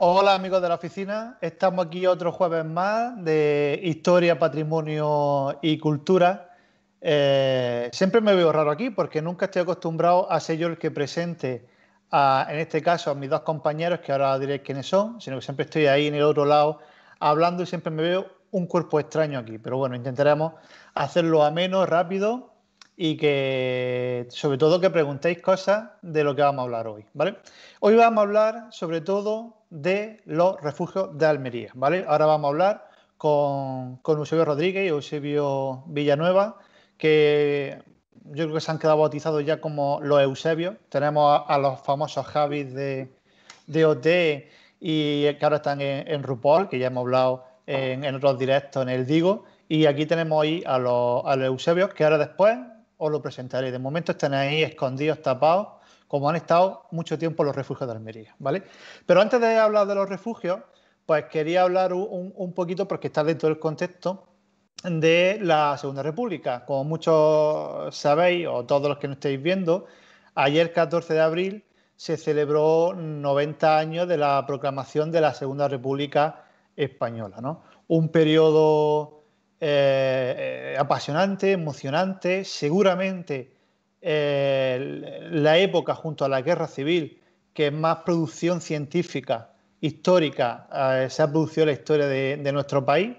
Hola amigos de la oficina, estamos aquí otro jueves más de historia, patrimonio y cultura. Eh, siempre me veo raro aquí porque nunca estoy acostumbrado a ser yo el que presente, a, en este caso, a mis dos compañeros, que ahora diré quiénes son, sino que siempre estoy ahí en el otro lado hablando y siempre me veo un cuerpo extraño aquí. Pero bueno, intentaremos hacerlo a menos rápido y que sobre todo que preguntéis cosas de lo que vamos a hablar hoy, ¿vale? Hoy vamos a hablar sobre todo de los refugios de Almería. ¿vale? Ahora vamos a hablar con, Eusebio Rodríguez y Eusebio Villanueva, que yo creo que se han quedado bautizados ya como los Eusebios. Tenemos a, los famosos Javis de, de OT y que ahora están en, Rupol que ya hemos hablado en, en, otros directos en el Digo. Y aquí tenemos a los, a los Eusebios, que ahora después os lo presentaré. De momento están ahí escondidos, tapados, como han estado mucho tiempo los refugios de Almería, ¿vale? Pero antes de hablar de los refugios, pues quería hablar un, poquito, porque está dentro del contexto, de la Segunda República. Como muchos sabéis, o todos los que nos estáis viendo, ayer 14 de abril se celebró 90 años de la proclamación de la Segunda República Española. ¿no? Un periodo eh, eh, apasionante, emocionante, seguramente la época junto a la guerra civil que más producción científica histórica eh, se ha producido la historia de, nuestro país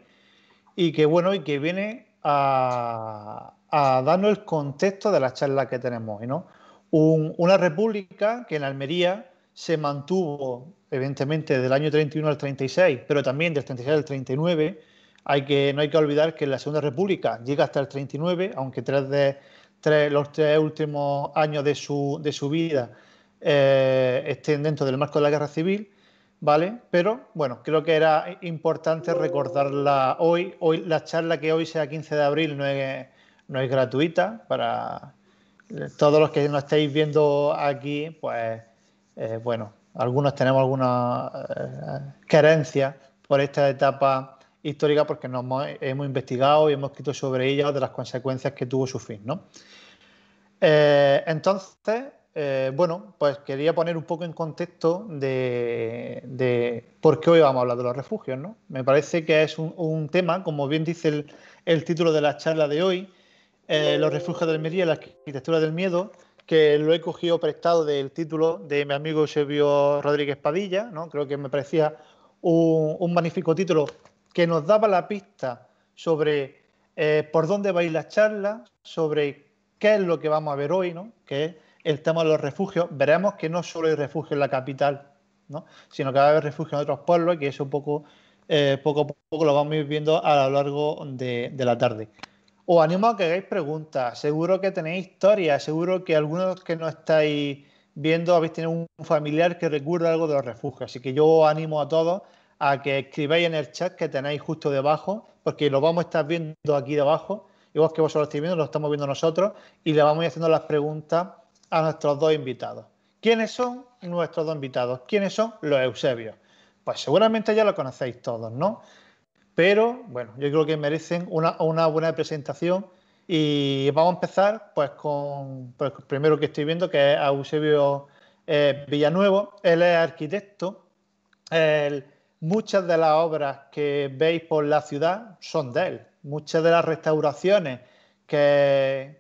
y que bueno y que viene a, darnos el contexto de la charla que tenemos hoy, ¿no? una república que en Almería se mantuvo evidentemente del año 31 al 36, pero también del 36 al 39. Hay que, no hay que olvidar que la Segunda República llega hasta el 39, aunque tras de los tres últimos años de su, vida eh, estén dentro del marco de la guerra civil, ¿vale? Pero bueno, creo que era importante recordarla hoy. Hoy la charla que hoy sea 15 de abril no es, no es gratuita para todos los que nos estáis viendo aquí, pues eh, bueno, algunos tenemos alguna eh, querencia por esta etapa histórica porque nos hemos, investigado y hemos escrito sobre ella de las consecuencias que tuvo su fin. ¿no? Eh, entonces, eh, bueno, pues quería poner un poco en contexto de, por qué hoy vamos a hablar de los refugios. ¿no? Me parece que es un, tema, como bien dice el, título de la charla de hoy, eh, Los refugios de y la arquitectura del miedo, que lo he cogido prestado del título de mi amigo Eusebio Rodríguez Padilla, ¿no? creo que me parecía un magnífico título que nos daba la pista sobre eh, por dónde va a ir la charla, sobre qué es lo que vamos a ver hoy, ¿no? que es el tema de los refugios. Veremos que no solo hay refugios en la capital, ¿no? sino que va a haber refugios en otros pueblos, y que eso poco, eh, poco a poco lo vamos a ir viendo a lo largo de, la tarde. Os animo a que hagáis preguntas, seguro que tenéis historia. seguro que algunos que no estáis viendo habéis tenido un familiar que recuerda algo de los refugios, así que yo animo a todos a que escribáis en el chat que tenéis justo debajo, porque lo vamos a estar viendo aquí debajo, igual que vosotros lo estáis viendo, lo estamos viendo nosotros, y le vamos a ir haciendo las preguntas a nuestros dos invitados. ¿Quiénes son nuestros dos invitados? ¿Quiénes son los Eusebios? Pues seguramente ya lo conocéis todos, ¿no? Pero bueno, yo creo que merecen una, una buena presentación y vamos a empezar pues con el pues, primero que estoy viendo que es Eusebio eh, Villanuevo, él es arquitecto, Muchas de las obras que veis por la ciudad son de él. Muchas de las restauraciones que,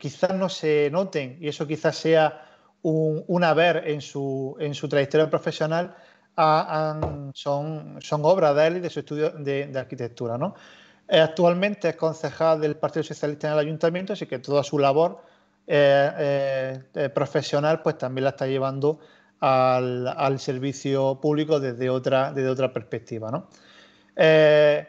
quizás no se noten, y eso quizás sea un, haber en su, trayectoria profesional, son, son, obras de él y de su estudio de, arquitectura. ¿no? Eh, actualmente es concejal del Partido Socialista en el Ayuntamiento, así que toda su labor eh, eh, profesional pues también la está llevando al, servicio público desde otra, desde otra perspectiva. ¿no? Eh,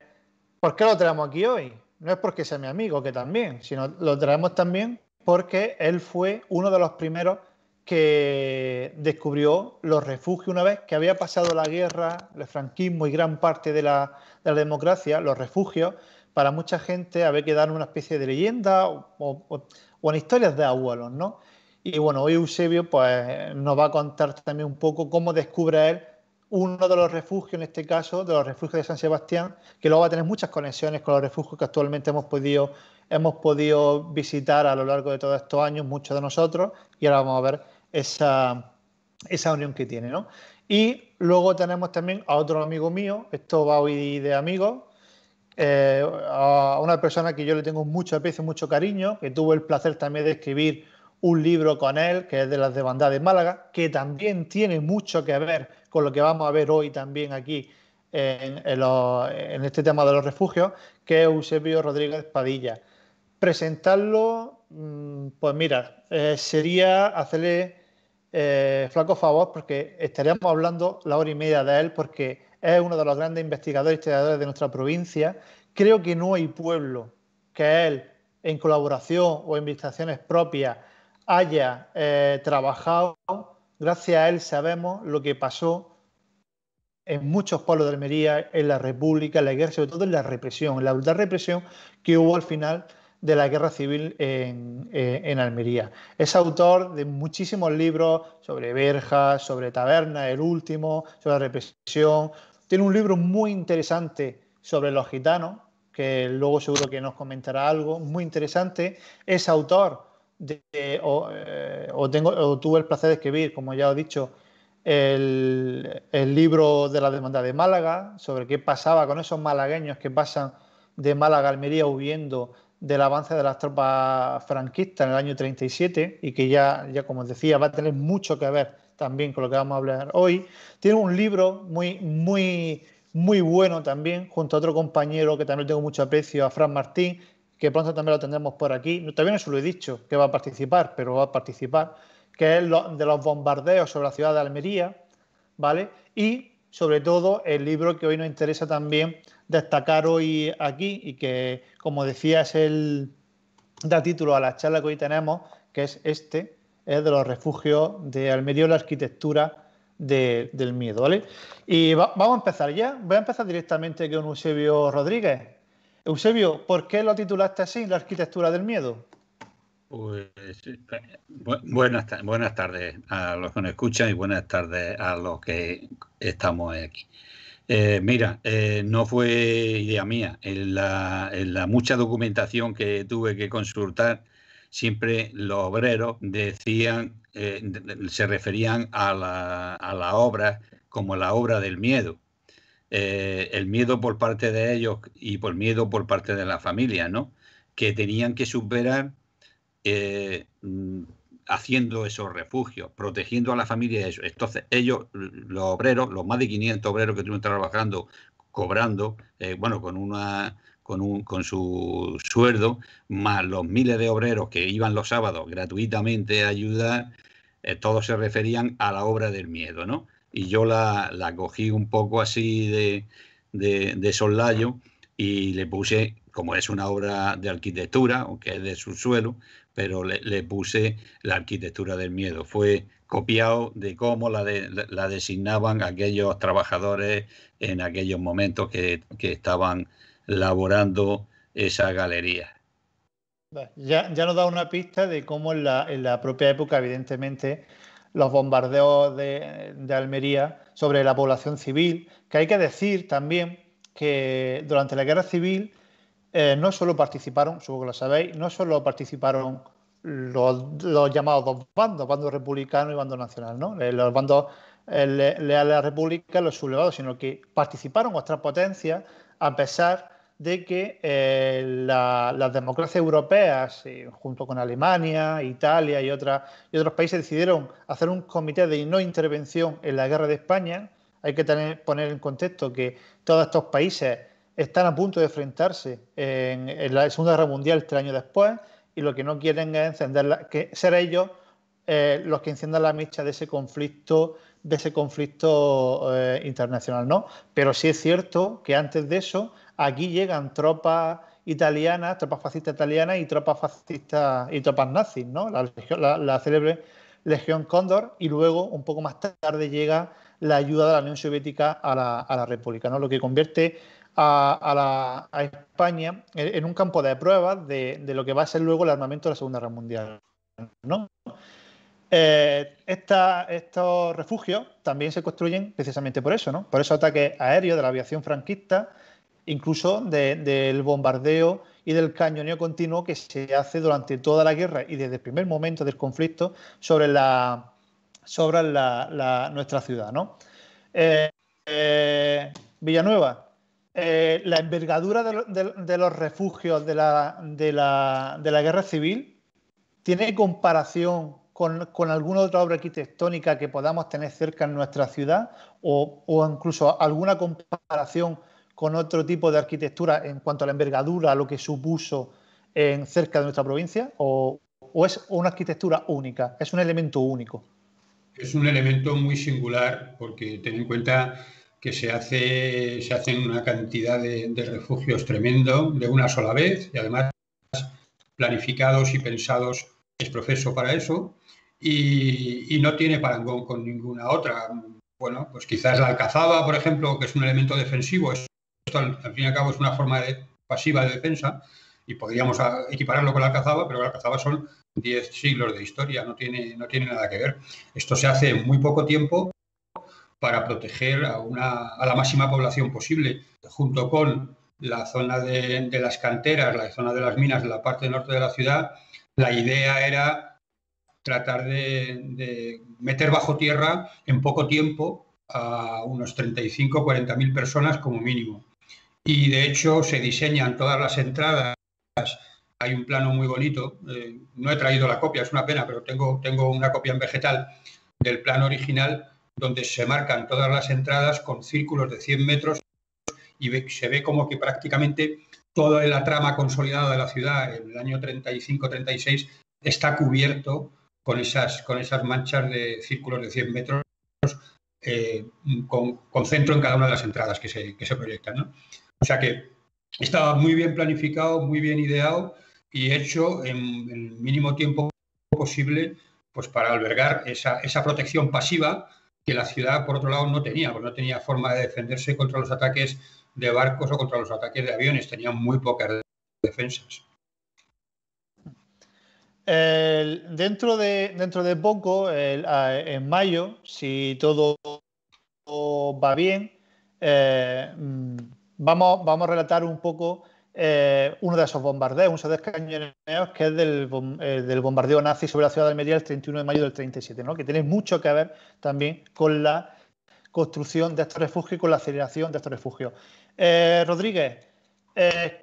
¿Por qué lo traemos aquí hoy? No es porque sea mi amigo, que también, sino lo traemos también porque él fue uno de los primeros que descubrió los refugios una vez que había pasado la guerra, el franquismo y gran parte de la, democracia, los refugios, para mucha gente había quedado en una especie de leyenda o, en historias de abuelos, ¿no? Y bueno, hoy Eusebio pues, nos va a contar también un poco cómo descubre él uno de los refugios, en este caso, de los refugios de San Sebastián, que luego va a tener muchas conexiones con los refugios que actualmente hemos podido, hemos podido visitar a lo largo de todos estos años, muchos de nosotros, y ahora vamos a ver esa, esa unión que tiene. Y luego tenemos también a otro amigo mío, esto va hoy de amigos, eh, a una persona que yo le tengo mucho aprecio, mucho cariño, que tuvo el placer también de escribir un libro con él, que es de las demandas de Málaga, que también tiene mucho que ver con lo que vamos a ver hoy también aquí en, este tema de los refugios, que es Eusebio Rodríguez Padilla. Presentarlo, mm, pues mira, eh, sería hacerle eh, flaco favor porque estaríamos hablando la hora y media de él porque es uno de los grandes investigadores y historiadores de nuestra provincia. Creo que no hay pueblo que él, en colaboración o en invitaciones propias, haya eh, trabajado, gracias a él sabemos lo que pasó en muchos pueblos de Almería, en la República, en la guerra, sobre todo en la represión, en la brutal represión que hubo al final de la guerra civil en, eh, Almería. Es autor de muchísimos libros sobre verjas sobre Taberna, el último, sobre la represión. Tiene un libro muy interesante sobre los gitanos, que luego seguro que nos comentará algo muy interesante. Es autor eh, o, tuve el placer de escribir, como ya he dicho, el, libro de la demanda de Málaga, sobre qué pasaba con esos malagueños que pasan de Málaga a Almería huyendo del avance de las tropas franquistas en el año 37 y que ya, ya como decía, va a tener mucho que ver también con lo que vamos a hablar hoy. Tiene un libro muy, muy, muy bueno también, junto a otro compañero que también tengo mucho aprecio, a Fran Martín, que pronto también lo tendremos por aquí. También eso lo he dicho, que va a participar, pero va a participar, que es de los bombardeos sobre la ciudad de Almería, ¿vale? Y sobre todo el libro que hoy nos interesa también destacar hoy aquí y que, como decía, es el da título a la charla que hoy tenemos, que es este, es de los refugios de Almería la arquitectura del miedo, ¿vale? Y vamos a empezar ya. Voy a empezar directamente con Eusebio Rodríguez. Eusebio, ¿por qué lo titulaste así, la arquitectura del miedo? Pues, eh, buenas, buenas tardes a los que nos escuchan y buenas tardes a los que estamos aquí. Eh, mira, eh, no fue idea mía. En la, mucha documentación que tuve que consultar, siempre los obreros decían, se referían a la obra como la obra del miedo. Eh, el miedo por parte de ellos y por miedo por parte de la familia, ¿no? Que tenían que superar eh, mm, haciendo esos refugios, protegiendo a la familia de Entonces, ellos, los obreros, los más de 500 obreros que estuvieron trabajando, cobrando, eh, bueno, con una con, un, con su sueldo, más los miles de obreros que iban los sábados gratuitamente a ayudar, todos se referían a la obra del miedo, ¿no? y yo la, cogí un poco así de, de, y le puse, como es una obra de arquitectura, aunque es de subsuelo, pero le, puse la arquitectura del miedo. Fue copiado de cómo la, la designaban aquellos trabajadores en aquellos momentos que, estaban laborando esa galería. Ya, nos da una pista de cómo la, en la propia época, evidentemente, los bombardeos de, Almería sobre la población civil, que hay que decir también que durante la guerra civil eh, no solo participaron, supongo que lo sabéis, no solo participaron los, llamados dos bandos, bando republicano y bando nacional, ¿no? Eh, los bandos eh, leales a la República, los sublevados, sino que participaron otras potencias a pesar de que eh, las democracias europeas, junto con Alemania, Italia y, y otros países, decidieron hacer un comité de no intervención en la guerra de España. Hay que poner en contexto que todos estos países están a punto de enfrentarse en, la Segunda Guerra Mundial tres años después y lo que no quieren es encender que ser ellos eh, los que enciendan la mecha de ese conflicto de ese conflicto eh, internacional, ¿no? Pero sí es cierto que antes de eso Aquí llegan tropas italianas, tropas fascistas italianas y tropas fascistas y tropas nazis, ¿no? La, célebre Legión Cóndor y luego un poco más tarde llega la ayuda de la Unión Soviética a la, República, Lo que convierte a, España en, un campo de pruebas de, lo que va a ser luego el armamento de la Segunda Guerra Mundial. Eh, estos refugios también se construyen precisamente por eso, ¿no? por esos ataques aéreos de la aviación franquista incluso del bombardeo y del cañoneo continuo que se hace durante toda la guerra y desde el primer momento del conflicto sobre, la, sobre nuestra ciudad. Eh, eh, Villanueva, eh, la envergadura de, los refugios de la, guerra civil tiene comparación con, alguna otra obra arquitectónica que podamos tener cerca en nuestra ciudad o incluso alguna comparación con otro tipo de arquitectura en cuanto a la envergadura, lo que supuso en cerca de nuestra provincia? ¿O, es una arquitectura única? ¿Es un elemento único? Es un elemento muy singular porque ten en cuenta que se, hace, se hacen una cantidad de, refugios tremendo de una sola vez y además planificados y pensados es proceso para eso y, y, no tiene parangón con ninguna otra. Bueno, pues quizás la alcazaba, por ejemplo, que es un elemento defensivo, es esto, al, fin y al cabo es una forma pasiva de defensa y podríamos equipararlo con la cazaba, pero la cazaba son 10 siglos de historia, no tiene, nada que ver. Esto se hace en muy poco tiempo para proteger a, la máxima población posible, junto con la zona de, las canteras, la zona de las minas de la parte norte de la ciudad. La idea era tratar de, meter bajo tierra en poco tiempo a unos 35 40 mil personas como mínimo y de hecho se diseñan todas las entradas. Hay un plano muy bonito, eh, no he traído la copia, es una pena, pero tengo, tengo una copia en vegetal del plano original donde se marcan todas las entradas con círculos de 100 metros y se ve como que prácticamente toda la trama consolidada de la ciudad en el año 35-36 está cubierto con esas, con esas manchas de círculos de 100 metros eh, con, centro en cada una de las entradas que se, que se proyectan. ¿no? O sea que estaba muy bien planificado, muy bien ideado y hecho en el mínimo tiempo posible pues para albergar esa, protección pasiva que la ciudad, por otro lado, no tenía, no tenía forma de defenderse contra los ataques de barcos o contra los ataques de aviones, tenía muy pocas defensas. dentro, de, dentro de poco, en mayo, si todo va bien, eh, vamos, a relatar un poco eh, uno de esos bombardeos, un de que es del, eh, del, bombardeo nazi sobre la ciudad de Almería el 31 de mayo del 37, ¿no? que tiene mucho que ver también con la construcción de estos refugios y con la aceleración de estos refugios. Eh, Rodríguez,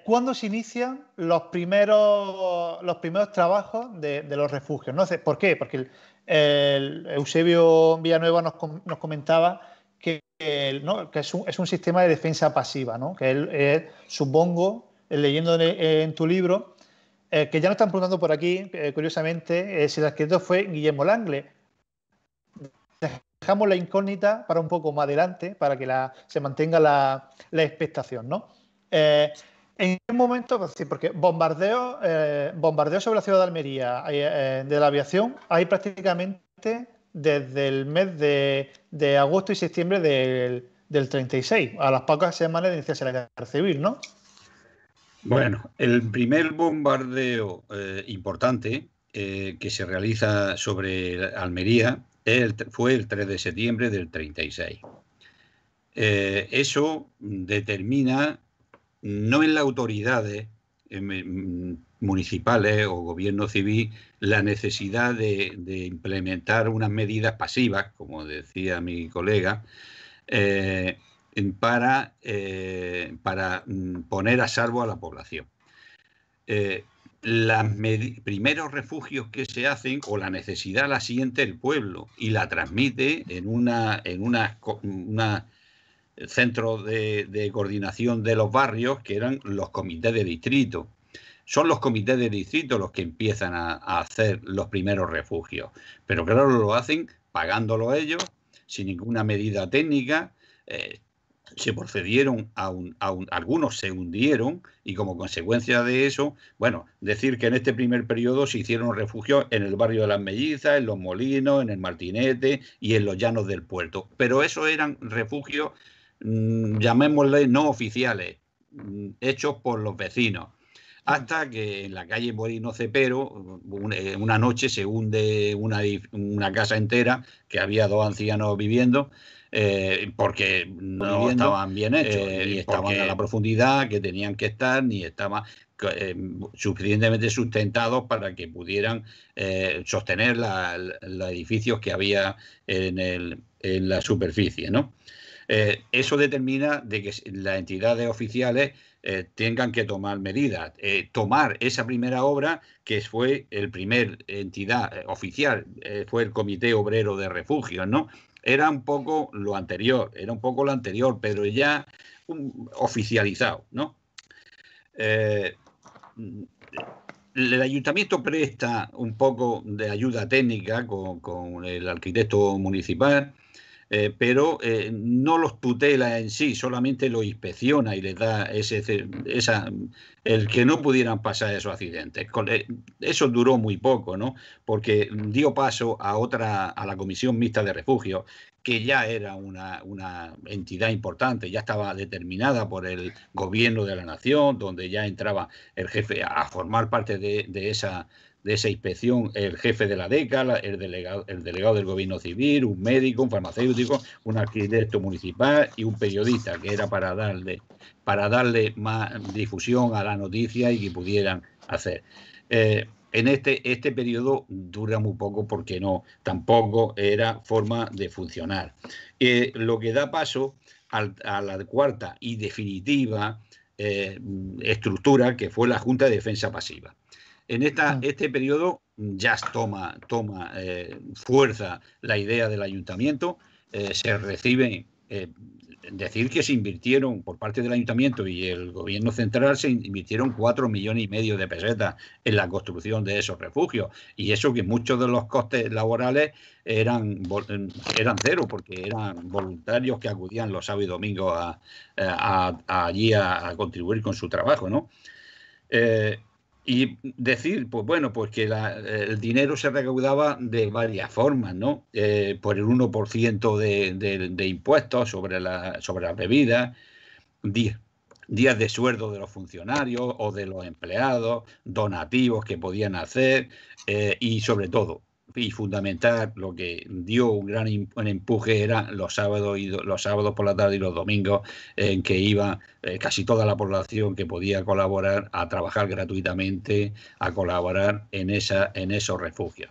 ¿cuándo se inician los primeros, los primeros trabajos de, los refugios? ¿no? sé, ¿Por qué? Porque Eusebio Villanueva nos, nos comentaba que, es, un, sistema de defensa pasiva, ¿no? que él, eh, supongo, eh, leyendo en tu libro, eh, que ya nos están preguntando por aquí, curiosamente, si el arquitecto fue Guillermo Langle. Dejamos la incógnita para un poco más adelante, para que se mantenga la, expectación. ¿no? ¿En qué momento? Pues porque bombardeo, bombardeo sobre la ciudad de Almería de la aviación, hay prácticamente desde el mes de, agosto y septiembre del, 36, a las pocas semanas de iniciarse la guerra civil, ¿no? Bueno, el primer bombardeo eh, importante eh, que se realiza sobre Almería fue el 3 de septiembre del 36. Eh, eso determina, no en las autoridades, en, municipales o gobierno civil la necesidad de, implementar unas medidas pasivas, como decía mi colega, eh, para, eh, para mm, poner a salvo a la población. Eh, las los primeros refugios que se hacen o la necesidad la siente el pueblo y la transmite en una, en una, centro de coordinación de los barrios que eran los comités de distrito son los comités de distrito los que empiezan a, hacer los primeros refugios. Pero claro, lo hacen pagándolo ellos, sin ninguna medida técnica. Eh, se procedieron algunos se hundieron y como consecuencia de eso, bueno, decir que en este primer periodo se hicieron refugios en el barrio de las Mellizas, en los Molinos, en el Martinete y en los llanos del puerto. Pero esos eran refugios, mm, llamémosle no oficiales, mm, hechos por los vecinos hasta que en la calle Morino Cepero, eh, una noche se hunde una, casa entera que había dos ancianos viviendo. Eh, porque no estaban bien hechos, ni estaban a la profundidad que tenían que estar, ni estaban eh, suficientemente sustentados para que pudieran sostener los edificios que había en, en la superficie. eso determina de que las entidades oficiales eh, tengan que tomar medidas. Eh, tomar esa primera obra, que fue el primer entidad eh, oficial, fue el Comité Obrero de Refugios, ¿no? Era un poco lo anterior, era un poco lo anterior, pero ya mm, oficializado, ¿no? Mm, el ayuntamiento presta un poco de ayuda técnica con, con el arquitecto municipal eh, pero eh, no los tutela en sí, solamente los inspecciona y les da ese, esa, el que no pudieran pasar esos accidentes. Eh, eso duró muy poco, ¿no? Porque dio paso a otra, a la Comisión Mixta de Refugio, que ya era una, entidad importante, ya estaba determinada por el gobierno de la nación, donde ya entraba el jefe a formar parte de esa de esa inspección el jefe de la DECA, el delegado, el delegado del gobierno civil, un médico, un farmacéutico, un arquitecto municipal y un periodista, que era para darle, para darle más difusión a la noticia y que pudieran hacer. Eh, en este, este periodo dura muy poco porque no, tampoco era forma de funcionar. Eh, lo que da paso a la cuarta y definitiva eh, estructura que fue la Junta de Defensa Pasiva. En esta, este periodo ya toma, toma eh, fuerza la idea del ayuntamiento, eh, se recibe eh, decir que se invirtieron por parte del ayuntamiento y el gobierno central se invirtieron cuatro millones y medio de pesetas en la construcción de esos refugios y eso que muchos de los costes laborales eran eran cero porque eran voluntarios que acudían los sábados y domingos allí a, contribuir con su trabajo no y decir, pues bueno, pues que el dinero se recaudaba de varias formas, ¿no? Eh, por el 1% de, de, impuestos sobre, la, sobre las bebidas, días de sueldo de los funcionarios o de los empleados, donativos que podían hacer eh, y sobre todo y fundamental, lo que dio un gran empuje era los sábados y los sábados por la tarde y los domingos en que iba eh, casi toda la población que podía colaborar a trabajar gratuitamente, a colaborar en esa en esos refugios.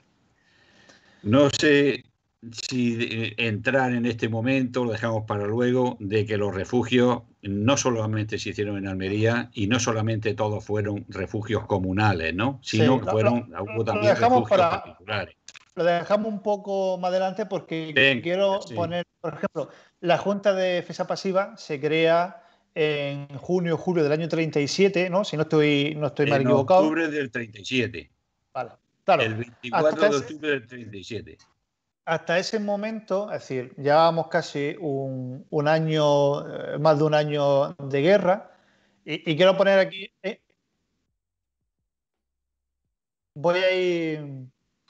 No sé si entrar en este momento, lo dejamos para luego, de que los refugios no solamente se hicieron en Almería y no solamente todos fueron refugios comunales, ¿no? Sino que fueron lo, hubo también dejamos refugios particulares. Lo dejamos un poco más adelante porque quiero poner, por ejemplo, la Junta de Defensa Pasiva se crea en junio, o julio del año 37, ¿no? Si no estoy, no estoy mal equivocado. En octubre del 37. Vale, claro. El 24 de octubre del 37 hasta ese momento, es decir, llevábamos casi un, año, eh, más de un año de guerra, y, quiero poner aquí, eh, voy a ir,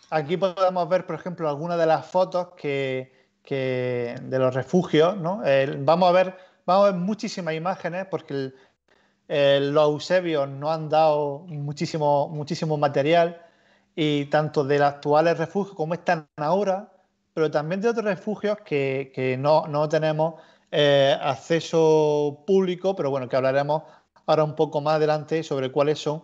aquí podemos ver, por ejemplo, algunas de las fotos que, de los refugios, ¿no? vamos a ver, vamos a muchísimas imágenes porque los eusebios nos han dado muchísimo, muchísimo material y tanto de los actuales refugios como están ahora, pero también de otros refugios que, no, tenemos eh, acceso público, pero bueno, que hablaremos ahora un poco más adelante sobre cuáles son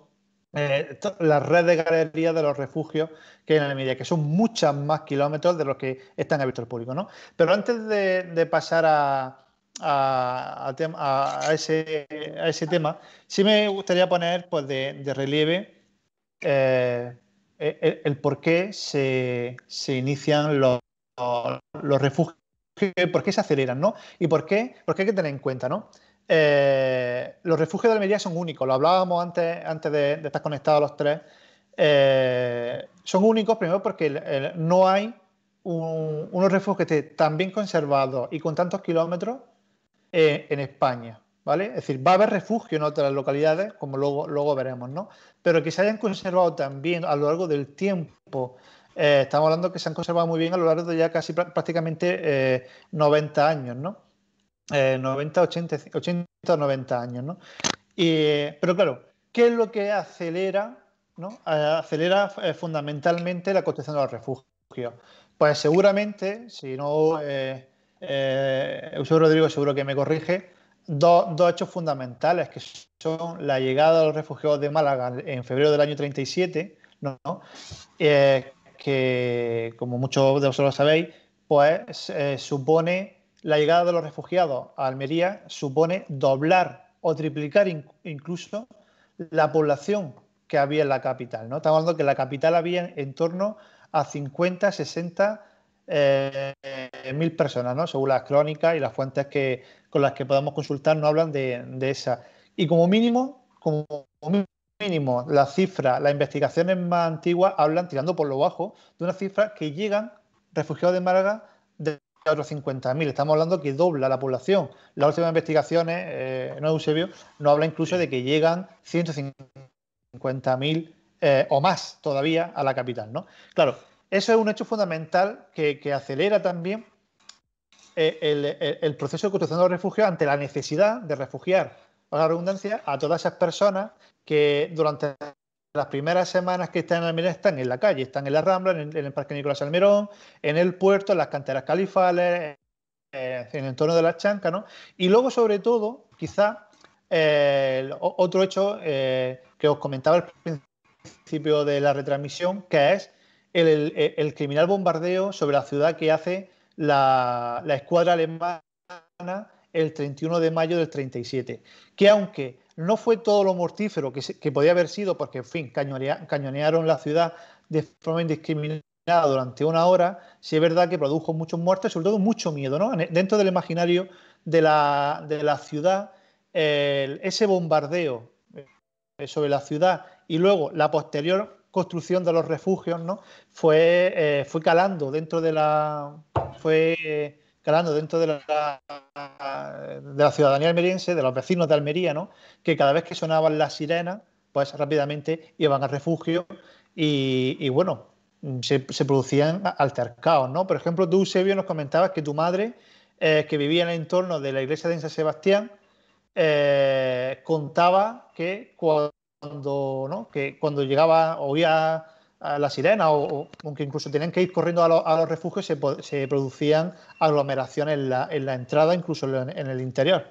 eh, las redes de galerías de los refugios que hay en Almería, que son muchas más kilómetros de los que están abiertos al público. ¿no? Pero antes de, pasar a, a, ese, tema, sí me gustaría poner pues, de, relieve eh, e-, el, por qué se, se inician los, los refugios, por qué se aceleran, Y por qué, porque hay que tener en cuenta, eh, los refugios de Almería son únicos, lo hablábamos antes, antes de, estar conectados los tres. Eh, son únicos, primero porque no hay unos refugios que estén tan bien conservados y con tantos kilómetros eh, en España. ¿Vale? Es decir, va a haber refugio en otras localidades, como luego, luego veremos, ¿no? Pero que se hayan conservado también a lo largo del tiempo eh, estamos hablando que se han conservado muy bien a lo largo de ya casi prácticamente 90 eh, años, ¿no? 90, 80, 80, 90 años, ¿no? pero claro, ¿qué es lo que acelera, ¿no? Eh, acelera fundamentalmente la construcción de los refugios. Pues seguramente, si no, señor Rodrigo seguro que me corrige, Dos, hechos fundamentales, que son la llegada de los refugiados de Málaga en febrero del año 37, ¿no? que, como muchos de vosotros sabéis, pues eh, supone la llegada de los refugiados a Almería, supone doblar o triplicar incluso la población que había en la capital. ¿no? Estamos hablando que en la capital había en torno a 50, 60 eh, mil personas, ¿no? según las crónicas y las fuentes que, con las que podemos consultar, no hablan de, esa. Y como mínimo, como mínimo, la cifra las investigaciones más antiguas hablan, tirando por lo bajo, de una cifra que llegan refugiados de Málaga de otros 50.000. Estamos hablando que dobla la población. Las últimas investigaciones, eh, no Eusebio, nos habla incluso de que llegan 150.000 eh, o más todavía a la capital. ¿no? Claro, eso es un hecho fundamental que, acelera también eh, el, el, proceso de construcción de los refugios ante la necesidad de refugiar, a la redundancia, a todas esas personas que durante las primeras semanas que están en Almería están en la calle, están en la Rambla, en el, Parque Nicolás Almerón, en el puerto, en las canteras califales, eh, en el entorno de la chanca. ¿no? Y luego, sobre todo, quizá eh, otro hecho eh, que os comentaba al principio de la retransmisión, que es el, criminal bombardeo sobre la ciudad que hace la escuadra alemana el 31 de mayo del 37, que aunque no fue todo lo mortífero que, podía haber sido, porque, en fin, cañonearon la ciudad de forma indiscriminada durante una hora, sí es verdad que produjo muchos muertos, sobre todo mucho miedo, e, Dentro del imaginario de la, ciudad, ese bombardeo eh, sobre la ciudad y luego la posterior construcción de los refugios, ¿no? Fue, eh, fue calando dentro de la... fue... Eh, calando dentro de la, ciudadanía almeriense, de los vecinos de Almería, ¿no? que cada vez que sonaban las sirenas, pues rápidamente iban al refugio y, bueno, se, producían altercados. Por ejemplo, tú, Eusebio, nos comentabas que tu madre, eh, que vivía en el entorno de la iglesia de San Sebastián, eh, contaba que cuando, ¿no? que cuando llegaba, oía a sirena o, aunque incluso tenían que ir corriendo a, los refugios, se, producían aglomeraciones en la, entrada, incluso en, el interior.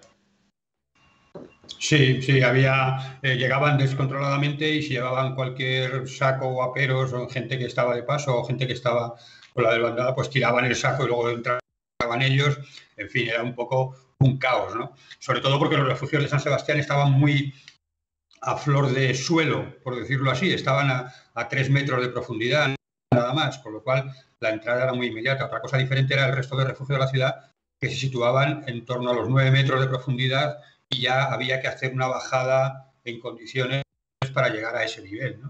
Sí, sí, había, eh, llegaban descontroladamente y si llevaban cualquier saco o aperos o gente que estaba de paso o gente que estaba con la desbandada, pues tiraban el saco y luego entraban ellos. En fin, era un poco un caos, ¿no? Sobre todo porque los refugios de San Sebastián estaban muy a flor de suelo, por decirlo así, estaban a, tres metros de profundidad nada más, con lo cual la entrada era muy inmediata. Otra cosa diferente era el resto de refugios de la ciudad, que se situaban en torno a los nueve metros de profundidad y ya había que hacer una bajada en condiciones para llegar a ese nivel.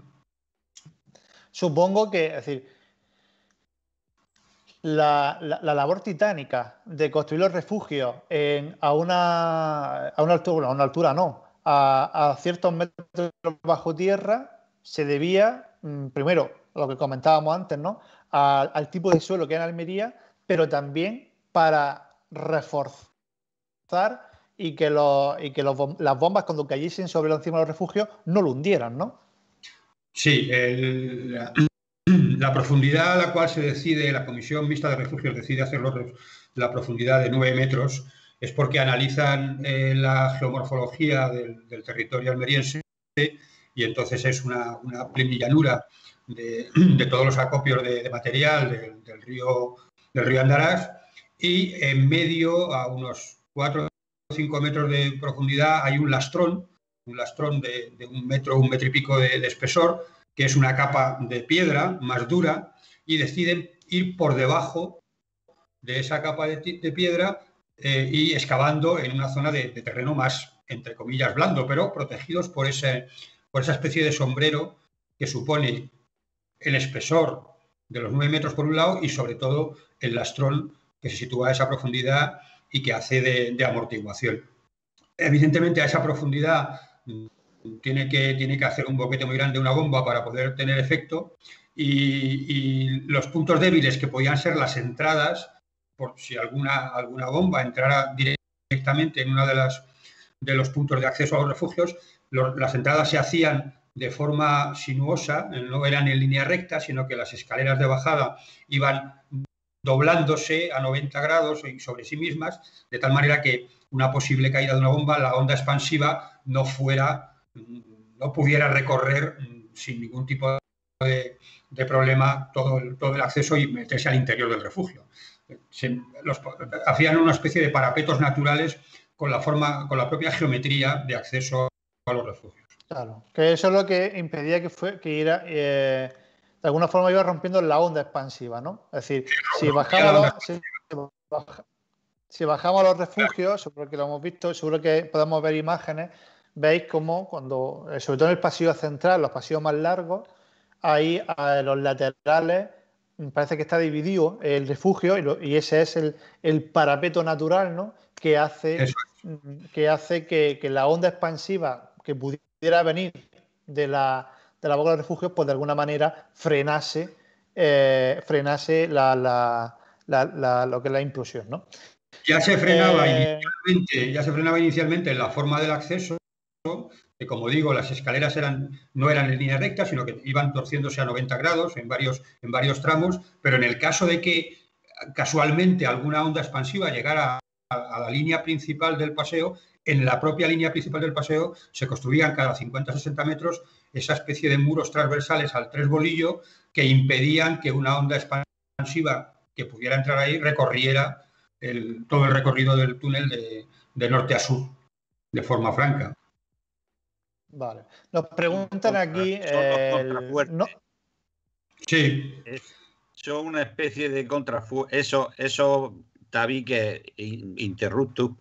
Supongo que, es decir, la, labor titánica de construir los refugios a, una, a, una altura, a una altura no, a, ciertos metros bajo tierra se debía, mm, primero, lo que comentábamos antes, ¿no? al tipo de suelo que hay en Almería, pero también para reforzar y que, y que las bombas cuando cayesen sobre encima de los refugios no lo hundieran, ¿no? Sí, la, profundidad a la cual se decide, la Comisión Vista de Refugios decide hacer la profundidad de 9 metros, es porque analizan eh, la geomorfología del, territorio almeriense y entonces es una, una de, todos los acopios de, material del, río, del río Andarás y en medio, a unos 4 o 5 metros de profundidad, hay un lastrón, un lastrón de, un metro, un metro y pico de, espesor, que es una capa de piedra más dura, y deciden ir por debajo de esa capa de, piedra eh, y excavando en una zona de, terreno más, entre comillas, blando, pero protegidos por, ese, por esa especie de sombrero que supone el espesor de los 9 metros por un lado y sobre todo el lastrón que se sitúa a esa profundidad y que hace de, amortiguación. Evidentemente a esa profundidad tiene que, tiene que hacer un boquete muy grande, una bomba para poder tener efecto y, y los puntos débiles que podían ser las entradas por si alguna, alguna bomba entrara directamente en uno de, de los puntos de acceso a los refugios, las entradas se hacían de forma sinuosa, no eran en línea recta, sino que las escaleras de bajada iban doblándose a 90 grados sobre sí mismas, de tal manera que una posible caída de una bomba, la onda expansiva no fuera, no pudiera recorrer sin ningún tipo de, problema todo todo el acceso y meterse al interior del refugio hacían una especie de parapetos naturales con la forma, con la propia geometría de acceso a los refugios. Claro, que eso es lo que impedía que fue que eh, de alguna forma iba rompiendo la onda expansiva, ¿no? Es decir, si bajamos a los refugios, seguro que lo hemos visto, seguro que podemos ver imágenes, veis cómo cuando, eh, sobre todo en el pasillo central, los pasillos más largos, ahí a eh, los laterales parece que está dividido el refugio y, ese es el, parapeto natural, mm, Que hace, que, hace que, la onda expansiva que pudiera venir de la, de la boca del refugio, pues de alguna manera frenase, eh, frenase lo que es la implosión, Ya se frenaba eh, inicialmente, ya se frenaba inicialmente en la forma del acceso, como digo, las escaleras no eran en línea recta, sino que iban torciéndose a 90 grados en varios, en varios tramos, pero en el caso de que casualmente alguna onda expansiva llegara a, la línea principal del paseo, en la propia línea principal del paseo se construían cada 50-60 metros esa especie de muros transversales al tres bolillo que impedían que una onda expansiva que pudiera entrar ahí recorriera todo el recorrido del túnel de norte a sur de forma franca. Vale. Nos preguntan aquí. Eh, el, no. Sí. Son una especie de contrafuertes. Eso, eso, tabiques interruptus.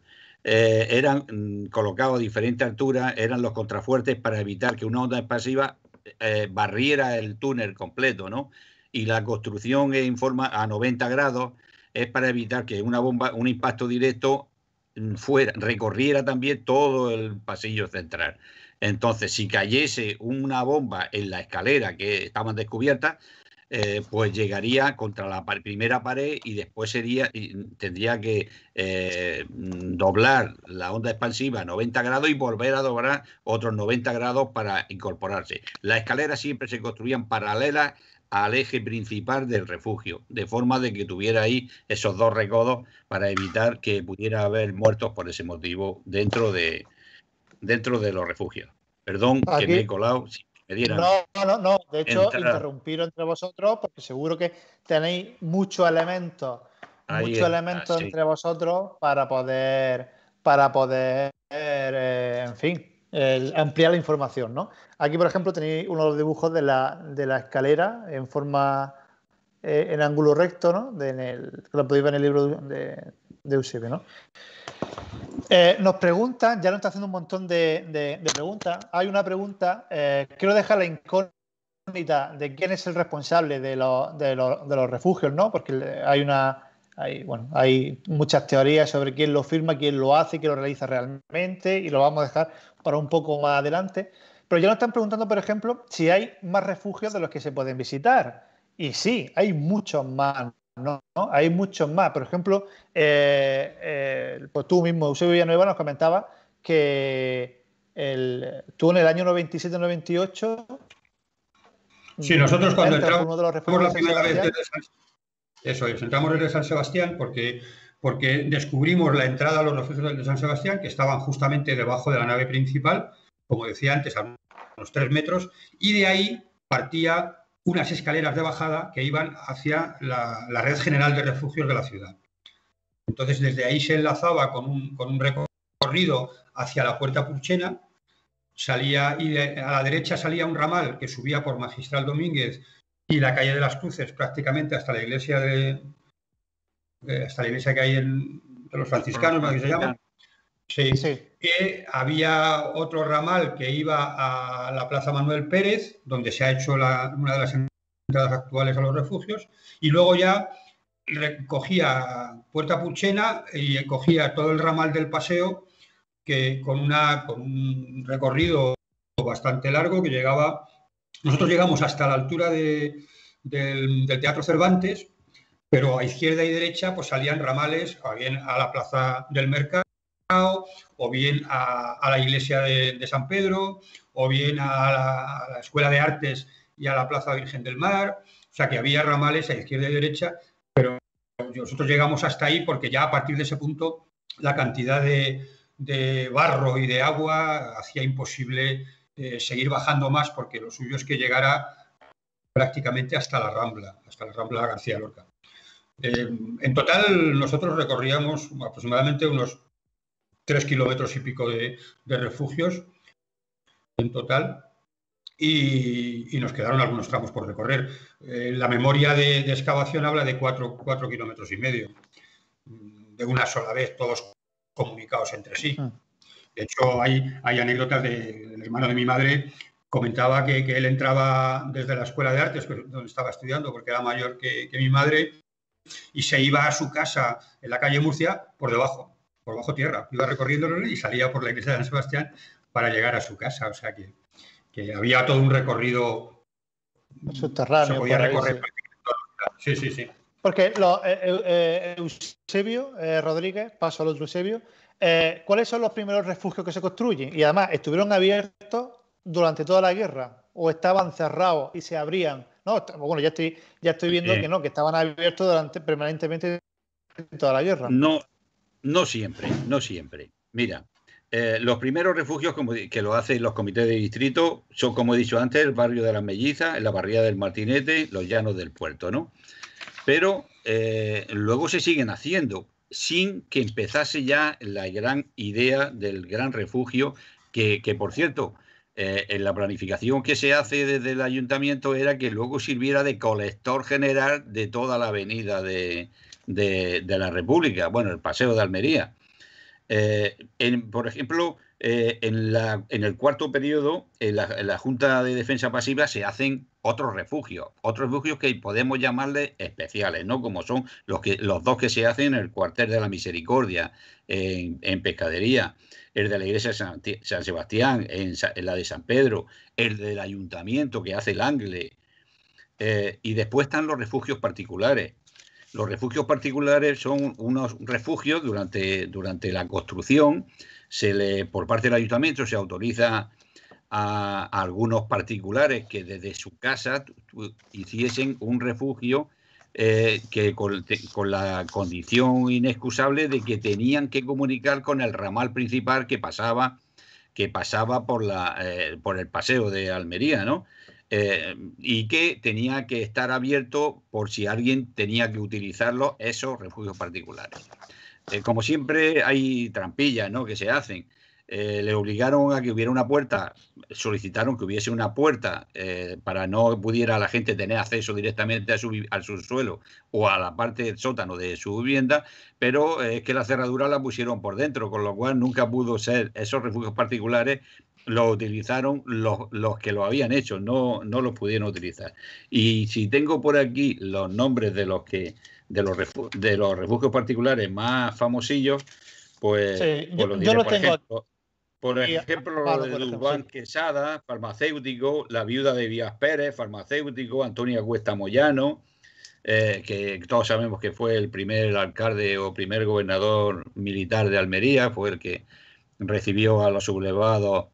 Eh, eran mm, colocados a diferentes alturas, eran los contrafuertes para evitar que una onda expansiva eh, barriera el túnel completo, ¿no? Y la construcción en forma a 90 grados es para evitar que una bomba, un impacto directo mm, fuera, recorriera también todo el pasillo central. Entonces, si cayese una bomba en la escalera que estaban descubiertas, eh, pues llegaría contra la primera pared y después sería tendría que eh, doblar la onda expansiva a 90 grados y volver a doblar otros 90 grados para incorporarse. Las escaleras siempre se construían paralelas al eje principal del refugio, de forma de que tuviera ahí esos dos recodos para evitar que pudiera haber muertos por ese motivo dentro de, dentro de los refugios. Perdón que me he colado. Si me dieran no, no, no. De hecho, interrumpir entre vosotros porque seguro que tenéis muchos elementos, muchos elementos entre vosotros para poder, para poder, eh, en fin, ampliar la información, ¿no? Aquí, por ejemplo, tenéis uno de los dibujos de la, de la escalera en forma, eh, en ángulo recto, ¿no? De lo podéis ver en el libro de, de ¿no? Eh, nos preguntan, ya nos está haciendo un montón de, preguntas. Hay una pregunta, eh, quiero dejar la incógnita de quién es el responsable de, los refugios, ¿no? Porque hay una. Hay, bueno, hay muchas teorías sobre quién lo firma, quién lo hace, quién lo realiza realmente, y lo vamos a dejar para un poco más adelante. Pero ya nos están preguntando, por ejemplo, si hay más refugios de los que se pueden visitar. Y sí, hay muchos más ¿no? Hay muchos más. Por ejemplo, eh, eh, pues tú mismo, Eusebio Villanueva, nos comentaba que tú en el año 97-98... Sí, nosotros cuando entramos, de San, eso entramos San Sebastián porque, porque descubrimos la entrada a los refugios de San Sebastián que estaban justamente debajo de la nave principal, como decía antes, a unos tres metros, y de ahí partía unas escaleras de bajada que iban hacia la, red general de refugios de la ciudad. Entonces, desde ahí se enlazaba con un, recorrido hacia la puerta Purchena, salía y a la derecha salía un ramal que subía por Magistral Domínguez y la calle de las Cruces prácticamente hasta la iglesia de eh, hasta la iglesia que hay en, los franciscanos, ¿no? se llama. sí que había otro ramal que iba a la Plaza Manuel Pérez, donde se ha hecho una de las entradas actuales a los refugios, y luego ya recogía Puerta Puchena y cogía todo el ramal del paseo que con, una, con un recorrido bastante largo que llegaba, nosotros llegamos hasta la altura de, del, Teatro Cervantes, pero a izquierda y derecha pues salían ramales, a la Plaza del Mercado, o bien a, la iglesia de, San Pedro, o bien a la, Escuela de Artes y a la Plaza Virgen del Mar. O sea que había ramales a izquierda y derecha, pero nosotros llegamos hasta ahí porque ya a partir de ese punto la cantidad de, barro y de agua hacía imposible eh, seguir bajando más porque lo suyo es que llegara prácticamente hasta la Rambla, hasta la Rambla García Lorca. Eh, en total nosotros recorríamos aproximadamente unos tres kilómetros y pico de, refugios en total. Y, nos quedaron algunos tramos por recorrer. Eh, la memoria de, excavación habla de cuatro, kilómetros y medio, de una sola vez, todos comunicados entre sí. Ah. De hecho, hay, hay anécdotas del hermano de mi madre, comentaba que, él entraba desde la escuela de artes, donde estaba estudiando, porque era mayor que mi madre, y se iba a su casa en la calle Murcia por debajo por bajo tierra, iba recorriéndolo y salía por la iglesia de San Sebastián para llegar a su casa. O sea que, había todo un recorrido mm, subterráneo. Sí, sí, sí. Porque lo, eh, eh, eh Eusebio eh, Rodríguez, paso a otro Eusebio, ¿cuáles son los primeros refugios que se construyen? Y además, ¿estuvieron abiertos durante toda la guerra? ¿O estaban cerrados y se abrían? No, bueno, ya estoy, ya estoy viendo que no, que estaban abiertos durante, permanentemente toda la guerra. No, no siempre, no siempre. Mira, eh, los primeros refugios que lo hacen los comités de distrito son, como he dicho antes, el barrio de las Mellizas, la barría del Martinete, los llanos del puerto, ¿no? Pero eh, luego se siguen haciendo sin que empezase ya la gran idea del gran refugio, que, por cierto, eh, en la planificación que se hace desde el ayuntamiento era que luego sirviera de colector general de toda la avenida de, de, la República, bueno, el Paseo de Almería. Eh, por ejemplo, eh, en, el cuarto periodo, en la, Junta de Defensa Pasiva se hacen otros refugios, otros refugios que podemos llamarles especiales, ¿no? Como son los, que, los dos que se hacen en el cuartel de la Misericordia, en, Pescadería, el de la Iglesia de San, Sebastián, en, la de San Pedro, el del Ayuntamiento que hace el Angle. Eh, y después están los refugios particulares, los refugios particulares son unos refugios durante, durante la construcción, se le, por parte del ayuntamiento se autoriza a, algunos particulares que desde su casa hiciesen un refugio eh, que con, la condición inexcusable de que tenían que comunicar con el ramal principal que pasaba que pasaba por la eh, por el paseo de Almería, ¿no? Eh, y que tenía que estar abierto por si alguien tenía que utilizarlo, esos refugios particulares. Eh, como siempre hay trampillas ¿no? que se hacen. Eh, le obligaron a que hubiera una puerta, solicitaron que hubiese una puerta para no pudiera la gente tener acceso directamente a al subsuelo o a la parte del sótano de su vivienda, pero es que la cerradura la pusieron por dentro, con lo cual nunca pudo ser, esos refugios particulares lo utilizaron los, los, que lo habían hecho, no, no los pudieron utilizar. Y si tengo por aquí los nombres de los que de los, de los refugios particulares más famosillos, pues, pues yo, los por tengo. Ejemplo, por ejemplo, lo de Dubán Quesada, farmacéutico, la viuda de Vías Pérez, farmacéutico, Antonia Cuesta Moyano, eh, que todos sabemos que fue el primer alcalde o primer gobernador militar de Almería, fue el que recibió a los sublevados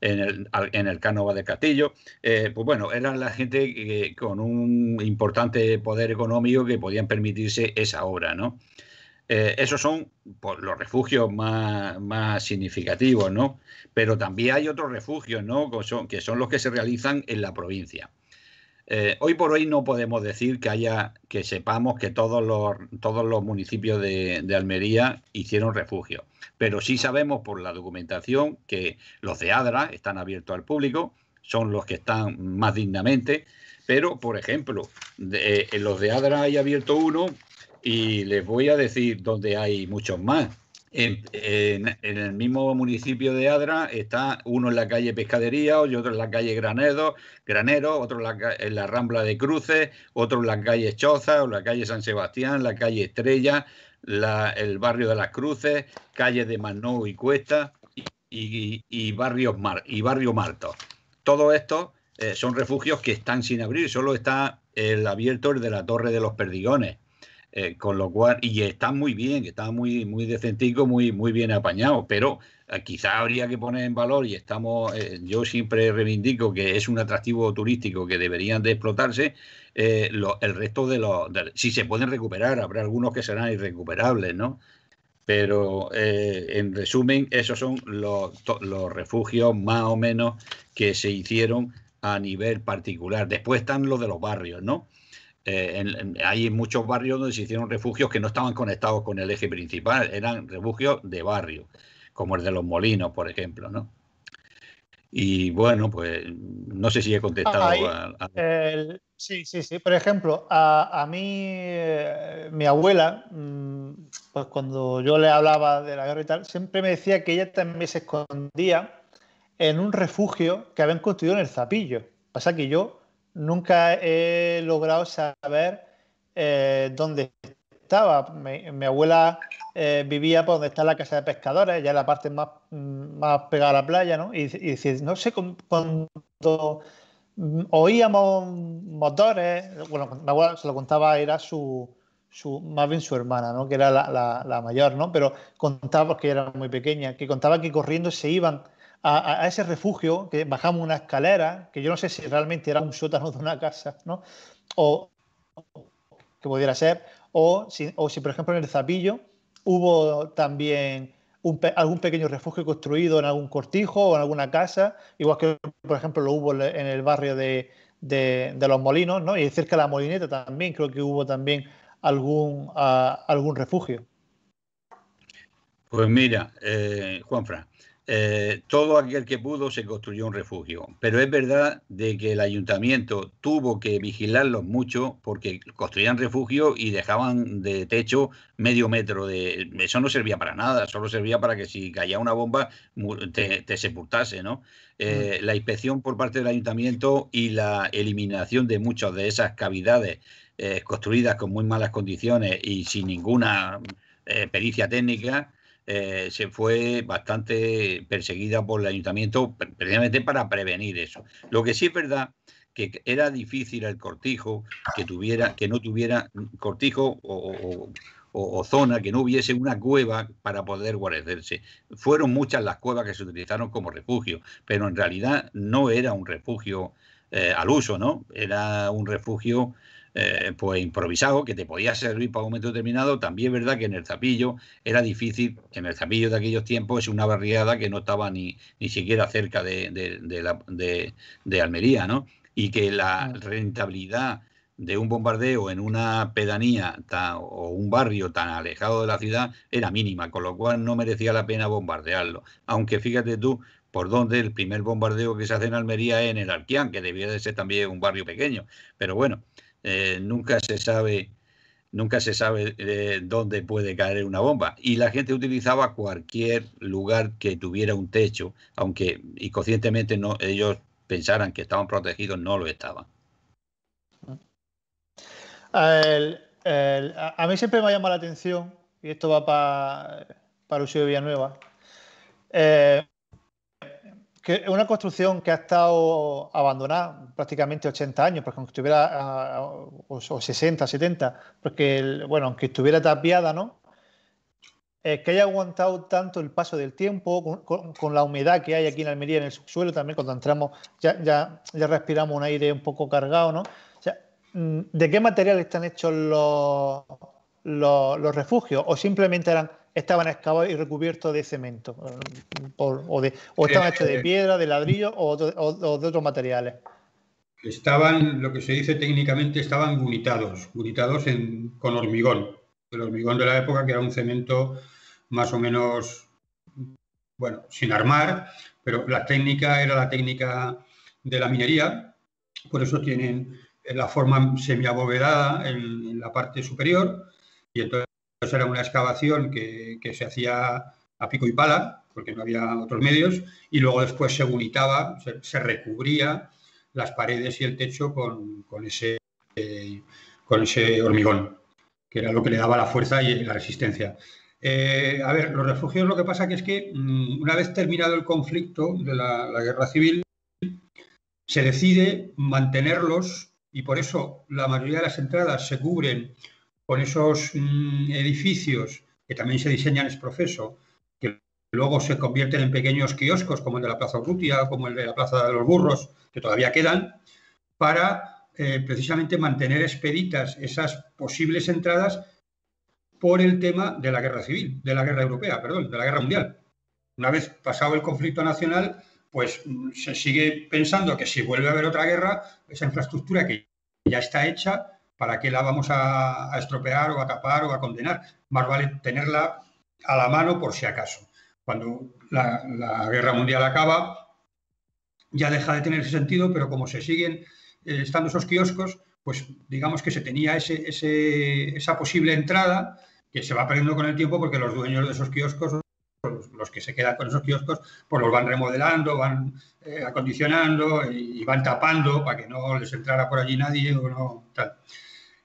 en el, Cánova de Castillo. Eh, pues bueno, eran la gente con un importante poder económico que podían permitirse esa obra, ¿no? Eh, esos son pues, los refugios más, más, significativos, ¿no? Pero también hay otros refugios, ¿no? que son los que se realizan en la provincia. Eh, hoy por hoy no podemos decir que haya, que sepamos que todos los, todos los municipios de, Almería hicieron refugio, pero sí sabemos por la documentación que los de Adra están abiertos al público, son los que están más dignamente, pero por ejemplo, eh, en los de Adra hay abierto uno y les voy a decir dónde hay muchos más. En, el mismo municipio de Adra está uno en la calle Pescadería y otro en la calle Granedo, Granero, otro en la, Rambla de Cruces, otro en la calle Choza, o la calle San Sebastián, la calle Estrella, el barrio de las Cruces, calle de Manou y Cuesta y, Mar, y barrio Marto. Todo esto eh, son refugios que están sin abrir, solo está eh, el abierto el de la Torre de los Perdigones eh, con lo cual, y está muy bien, está muy, muy decentico, muy, muy bien apañado, pero eh, quizá habría que poner en valor, y estamos, eh, yo siempre reivindico que es un atractivo turístico que deberían de explotarse, el resto de los, si se pueden recuperar, habrá algunos que serán irrecuperables, ¿no? Pero en resumen, esos son los refugios más o menos que se hicieron a nivel particular. Después están los de los barrios, ¿no? Eh, hay muchos barrios donde se hicieron refugios que no estaban conectados con el eje principal, eran refugios de barrio, como el de los molinos, por ejemplo, ¿no? Y bueno, pues no sé si he contestado. sí, sí, sí. Por ejemplo, a, mí, eh, mi abuela, mm, pues cuando yo le hablaba de la guerra y tal, siempre me decía que ella también se escondía en un refugio que habían construido en el Zapillo. Pasa que yo nunca he logrado saber eh, dónde estaba. Mi, abuela eh, vivía por donde está la casa de pescadores, ya en la parte más, más pegada a la playa, ¿no? Y, no sé, cuando oíamos motores, bueno, mi abuela se lo contaba, era su, más bien su hermana, ¿no? que era la, mayor, ¿no? pero contaba, que era muy pequeña, que contaba que corriendo se iban a, ese refugio, que bajamos una escalera, que yo no sé si realmente era un sótano de una casa, ¿no? O que pudiera ser, o si, o si por ejemplo en el Zapillo hubo también un, algún pequeño refugio construido en algún cortijo o en alguna casa, igual que por ejemplo lo hubo en el barrio de, de, Los Molinos, ¿no? Y cerca de la Molineta también, creo que hubo también algún, ah, algún refugio. Pues mira, eh, Juanfran, eh, todo aquel que pudo se construyó un refugio. Pero es verdad de que el ayuntamiento tuvo que vigilarlos mucho porque construían refugio y dejaban de techo medio metro de... Eso no servía para nada, solo servía para que si caía una bomba te, sepultase, ¿no? Eh, mm. La inspección por parte del ayuntamiento y la eliminación de muchas de esas cavidades eh, construidas con muy malas condiciones y sin ninguna pericia técnica eh, se fue bastante perseguida por el ayuntamiento precisamente para prevenir eso. Lo que sí es verdad que era difícil el cortijo que tuviera, que no tuviera cortijo o, zona que no hubiese una cueva para poder guarecerse. Fueron muchas las cuevas que se utilizaron como refugio, pero en realidad no era un refugio eh, al uso, ¿no? Era un refugio eh, pues improvisado que te podía servir para un momento determinado. También es verdad que en el Zapillo era difícil, en el Zapillo de aquellos tiempos es una barriada que no estaba ni, ni siquiera cerca de, de, Almería, ¿no? Y que la rentabilidad de un bombardeo en una pedanía o un barrio tan alejado de la ciudad era mínima, con lo cual no merecía la pena bombardearlo. Aunque fíjate tú, por donde el primer bombardeo que se hace en Almería es en el Arquián, que debía de ser también un barrio pequeño. Pero bueno, eh, nunca se sabe, nunca se sabe eh, dónde puede caer una bomba. Y la gente utilizaba cualquier lugar que tuviera un techo, aunque inconscientemente no, ellos pensaran que estaban protegidos, no lo estaban. Ah, a mí siempre me llama la atención, y esto va para, para de Villanueva, eh, que una construcción que ha estado abandonada prácticamente 80 años, porque aunque estuviera, o, 60, 70, porque, bueno, aunque estuviera tapiada, ¿no? que haya aguantado tanto el paso del tiempo, con, la humedad que hay aquí en Almería, en el subsuelo también, cuando entramos ya, ya, ya respiramos un aire un poco cargado, ¿no? Mm, ¿de qué material están hechos los, los, los refugios? ¿O simplemente eran estaban excavados y recubiertos de cemento eh, o, de, estaban eh, hechos de eh, piedra, de ladrillo o, de otros materiales. Estaban, lo que se dice técnicamente, estaban gunitados, gunitados en, con hormigón. El hormigón de la época que era un cemento más o menos, bueno, sin armar, pero la técnica era la técnica de la minería, por eso tienen la forma semiabovedada en, en la parte superior y entonces era una excavación que, se hacía a pico y pala, porque no había otros medios, y luego después se unitaba, se, recubría las paredes y el techo con, ese, eh, con ese hormigón, que era lo que le daba la fuerza y la resistencia. Eh, a ver, los refugios lo que pasa es que mm, una vez terminado el conflicto de la, la guerra civil, se decide mantenerlos y por eso la mayoría de las entradas se cubren con esos mm, edificios que también se diseñan es proceso, que luego se convierten en pequeños kioscos como el de la Plaza Urrutia, como el de la Plaza de los Burros, que todavía quedan, para eh, precisamente mantener expeditas esas posibles entradas por el tema de la guerra civil, de la guerra europea, perdón, de la guerra mundial. Una vez pasado el conflicto nacional, pues mm, se sigue pensando que si vuelve a haber otra guerra, esa infraestructura que ya está hecha ¿Para qué la vamos a, estropear o a tapar o a condenar? Más vale tenerla a la mano por si acaso. Cuando la, guerra mundial acaba, ya deja de tener ese sentido, pero como se siguen eh, estando esos kioscos, pues digamos que se tenía ese, esa posible entrada que se va perdiendo con el tiempo porque los dueños de esos kioscos, los, que se quedan con esos kioscos, pues los van remodelando, van eh, acondicionando y, y, van tapando para que no les entrara por allí nadie o no tal.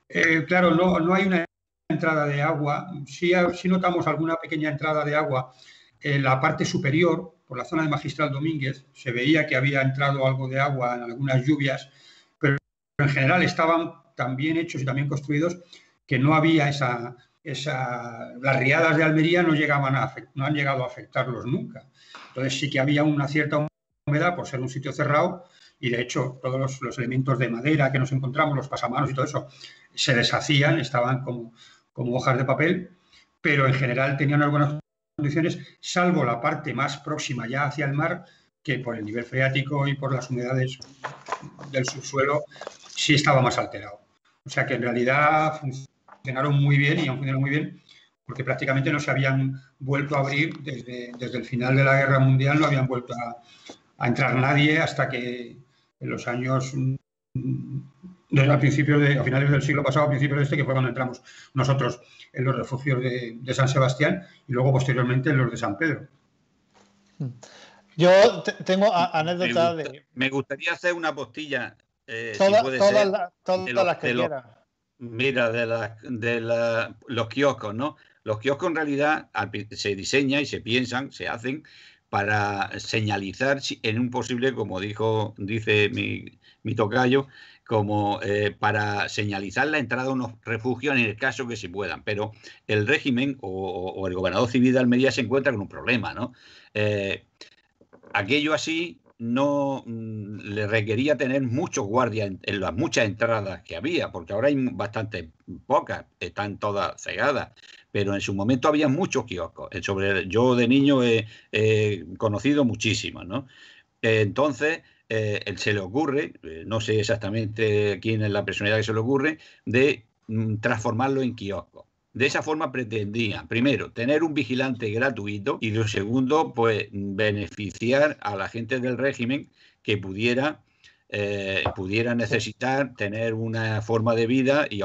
Eh, claro, no, no hay una entrada de agua. Si ah, notamos alguna pequeña entrada de agua en la parte superior, por la zona de Magistral Domínguez, se veía que había entrado algo de agua en algunas lluvias, pero en general estaban tan bien hechos y también construidos que no había esa, las riadas de Almería no llegaban no han llegado a afectarlos nunca. Entonces sí que había una cierta humedad por ser un sitio cerrado y de hecho todos los elementos de madera que nos encontramos, los pasamanos y todo eso, se deshacían, estaban como, como hojas de papel, pero en general tenían algunas condiciones, salvo la parte más próxima ya hacia el mar, que por el nivel freático y por las humedades del subsuelo sí estaba más alterado. O sea que en realidad funcionaron muy bien y han funcionado muy bien porque prácticamente no se habían vuelto a abrir desde, el final de la guerra mundial, no habían vuelto a, a entrar nadie hasta que en los años a principios de, a finales del siglo pasado, a principios de este, que fue cuando entramos nosotros en los refugios de, San Sebastián y luego posteriormente en los de San Pedro. Yo tengo anécdota de. Me gustaría hacer una postilla. Eh, todas las que Mira, de, la, de los kioscos, ¿no? Los kioscos en realidad se diseñan y se piensan, se hacen para señalizar en un posible, como dijo, dice mi, mi tocayo, como eh, para señalizar la entrada a unos refugios en el caso que se puedan. Pero el régimen o, el gobernador civil de Almería se encuentra con un problema, ¿no? Eh, aquello así no mm, le requería tener muchos guardias en, las muchas entradas que había, porque ahora hay bastante pocas, están todas cegadas, pero en su momento había muchos kioscos. yo de niño he, conocido muchísimos, ¿no? Entonces, eh, se le ocurre, eh, no sé exactamente quién es la personalidad que se le ocurre, de mm, transformarlo en kiosco. De esa forma pretendían, primero, tener un vigilante gratuito y, lo segundo, pues beneficiar a la gente del régimen que pudiera eh, necesitar tener una forma de vida y,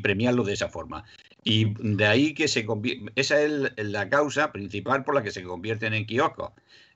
premiarlo de esa forma. Y de ahí que se convierte… esa es la causa principal por la que se convierten en kioscos.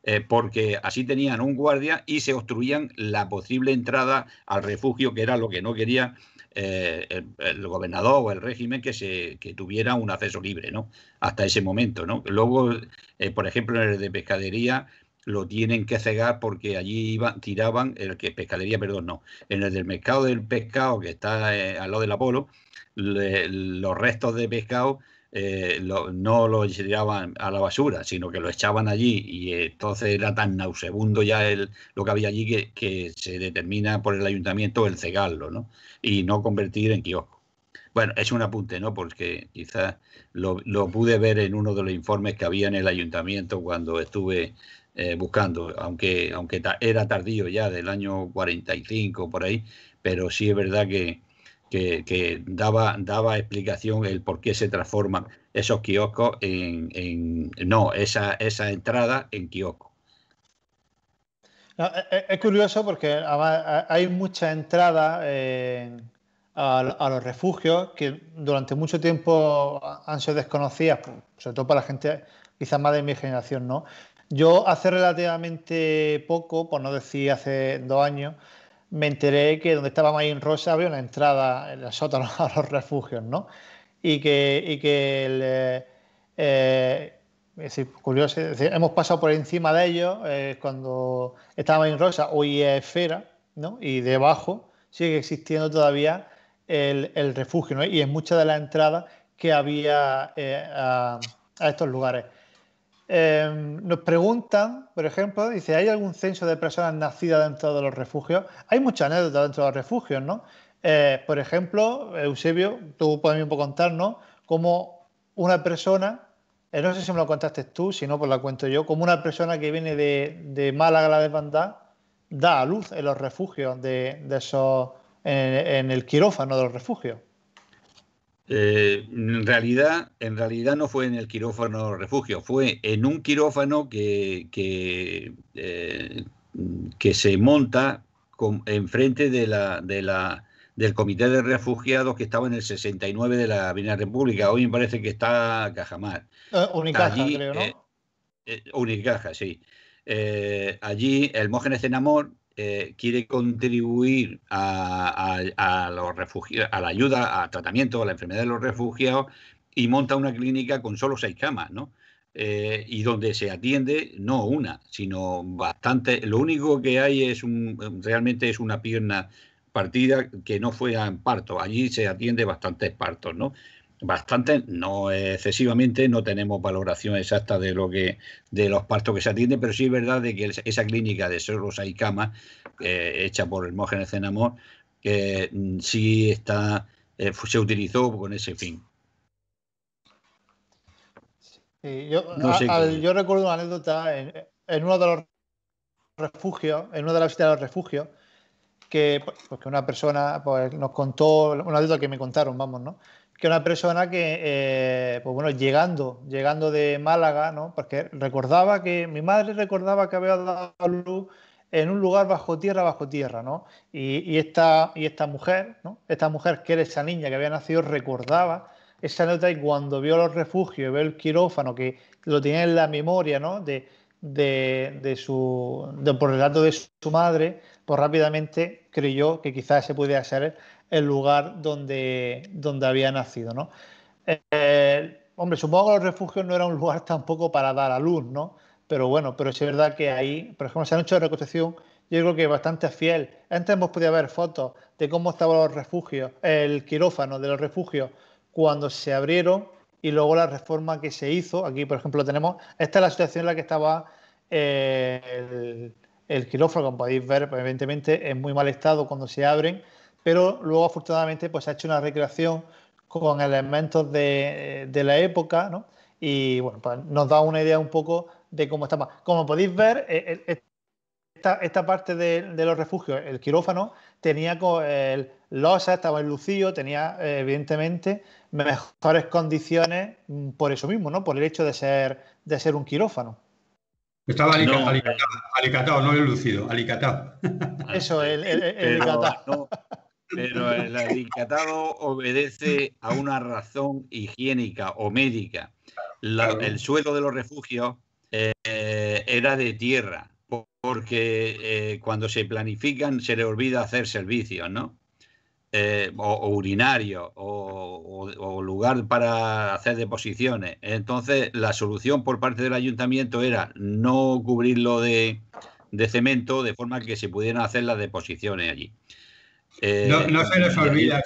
Eh, porque así tenían un guardia y se obstruían la posible entrada al refugio, que era lo que no quería eh, el, gobernador o el régimen que, se, tuviera un acceso libre, ¿no? Hasta ese momento, ¿no? Luego, eh, por ejemplo, en el de pescadería lo tienen que cegar porque allí tiraban, el que pescadería, perdón, no, en el del mercado del pescado que está a al lado del Apolo, los restos de pescado eh, no lo tiraban a la basura, sino que lo echaban allí y entonces era tan nausebundo ya el, lo que había allí que, se determina por el ayuntamiento el cegarlo ¿no? y no convertir en kiosco. Bueno, es un apunte, ¿no? Porque quizás lo, pude ver en uno de los informes que había en el ayuntamiento cuando estuve eh, buscando, aunque, aunque era tardío ya, del año 45 por ahí, pero sí es verdad que, que, daba, daba explicación el por qué se transforman esos kioscos en, no, esa, esa entrada en kiosco. E, e, es, curioso porque eh, hay mucha entrada eh, a, los refugios que durante mucho tiempo han sido desconocidas, sobre todo para la gente quizás más de mi generación, ¿no? Yo hace relativamente poco, por no decir hace dos años, me enteré que donde estaba en Rosa había una entrada en los sótanos a los refugios, ¿no? Y que, eh, hemos pasado por encima de ellos eh, cuando estaba en Rosa, hoy es esfera, ¿no? Y debajo sigue existiendo todavía el, refugio, ¿no? Y en mucha de la entrada que había eh, a estos lugares. Em, nos preguntan, por ejemplo, dice, ¿hay algún censo de personas nacidas dentro de los refugios? Hay muchas anécdotas dentro de los refugios, ¿no? Eh, por ejemplo, Eusebio, tú puedes contarnos cómo una persona, eh, no sé si me lo contaste tú, si no, pues la cuento yo, como una persona que viene de, Málaga, la desbandada, da a luz en los refugios de, esos, en el quirófano de los refugios. Eh, en, realidad, en realidad no fue en el quirófano refugio, fue en un quirófano que, que, eh, se monta con, enfrente de del comité de refugiados que estaba en el 69 de la Avenida República. Hoy me parece que está Cajamar. Ah, Unicaja, creo, ¿no? Eh, Unicaja, sí. allí, eh, quiere contribuir a, los refugiados, a la ayuda, a tratamiento, a la enfermedad de los refugiados y monta una clínica con solo seis camas, ¿no? Eh, y donde se atiende no una, sino bastante. Lo único que hay es un, realmente es una pierna partida que no fue en parto. Allí se atiende bastantes partos, ¿no? Bastante, no excesivamente, no tenemos valoración exacta de lo que de los partos que se atienden, pero sí es verdad de que esa clínica de Soros y camas eh, hecha por Hermógenes Cenamor que mm, sí está eh, se utilizó con ese fin. yo, recuerdo una anécdota en, uno de los refugios, en una de las visitas de los refugios, que, pues, una persona pues, nos contó, una anécdota que me contaron, vamos, ¿no? que una persona que, eh, pues bueno, llegando, llegando de Málaga, ¿no? Porque recordaba que, mi madre recordaba que había dado a luz en un lugar bajo tierra, bajo tierra, ¿no? Y, y, esta, y esta mujer, ¿no? Esta mujer que era esa niña que había nacido, recordaba esa nota y cuando vio los refugios, vio el quirófano, que lo tenía en la memoria, ¿no? De, de, su, de, por el dato de su madre, pues rápidamente creyó que quizás se pudiera ser el lugar donde, donde había nacido, ¿no? Eh, hombre, supongo que los refugios no era un lugar tampoco para dar a luz, ¿no? Pero bueno, pero es verdad que ahí, por ejemplo, se han hecho de reconstrucción, yo creo que bastante fiel. Antes hemos podido ver fotos de cómo estaban los refugios, el quirófano de los refugios cuando se abrieron y luego la reforma que se hizo. Aquí, por ejemplo, tenemos, esta es la situación en la que estaba eh, el, quirófano, como podéis ver, pues, evidentemente en muy mal estado cuando se abren pero luego afortunadamente pues, se ha hecho una recreación con elementos de, la época, ¿no? Y bueno, pues, nos da una idea un poco de cómo estaba. Como podéis ver, e, e, esta, parte de, los refugios, el quirófano, tenía el losa, estaba en lucido, tenía evidentemente mejores condiciones mm, por eso mismo, ¿no? Por el hecho de ser, de ser un quirófano. Estaba alicatado, no, alicatado, no el lucido, alicatado. Eso, el, ah, no, pero el alicatado obedece a una razón higiénica o médica. el suelo de los refugios eh, eh, era de tierra, porque eh, cuando se planifican se le olvida hacer servicios, ¿no? o, urinarios urinario o, lugar para hacer deposiciones. Entonces, la solución por parte del ayuntamiento era no cubrirlo de cemento de forma que se pudieran hacer las deposiciones allí. Eh, no, se les olvida,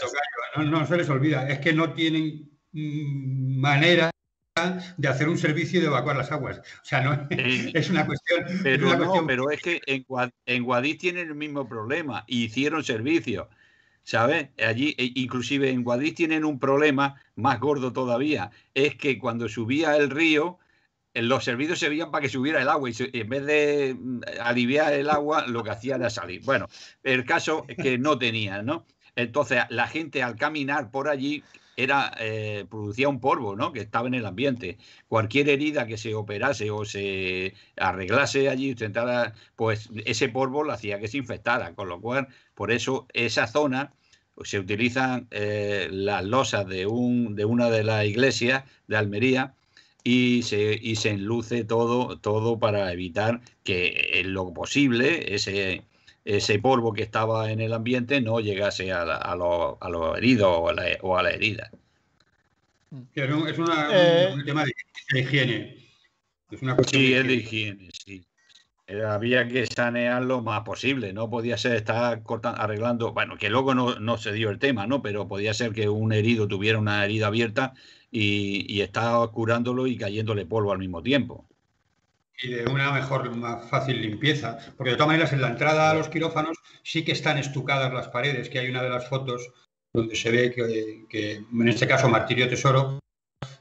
no, se les olvida, es que no tienen mm, manera de hacer un servicio y de evacuar las aguas. O sea, no es una cuestión. Pero es, que en, en Guadix tienen el mismo problema y hicieron servicio. ¿sabes? Allí, e, inclusive en Guadix tienen un problema más gordo todavía, es que cuando subía el río, los servicios se veían para que subiera el agua y, en vez de mm, aliviar el agua, lo que hacía era salir. Bueno, el caso es que no tenía, ¿no? Entonces, la gente al caminar por allí era, eh, producía un polvo, ¿no? Que estaba en el ambiente. Cualquier herida que se operase o se arreglase allí, pues ese polvo lo hacía que se infectara. Con lo cual, por eso esa zona se utilizan eh, las losas de, un, de una de las iglesias de Almería y se, y se enluce todo, todo para evitar que en lo posible ese, ese polvo que estaba en el ambiente no llegase a, a, a los heridos o a la, herida. Es eh. un, tema de, higiene. sí, es de higiene, sí. Eh, había que sanear lo más posible, no podía ser estar cortando, arreglando, bueno, que luego no, no se dio el tema, ¿no? Pero podía ser que un herido tuviera una herida abierta y, está curándolo y cayéndole polvo al mismo tiempo. Y de una mejor, más fácil limpieza. Porque de todas maneras, en la entrada a los quirófanos sí que están estucadas las paredes, que hay una de las fotos donde se ve que, en este caso, Martirio Tesoro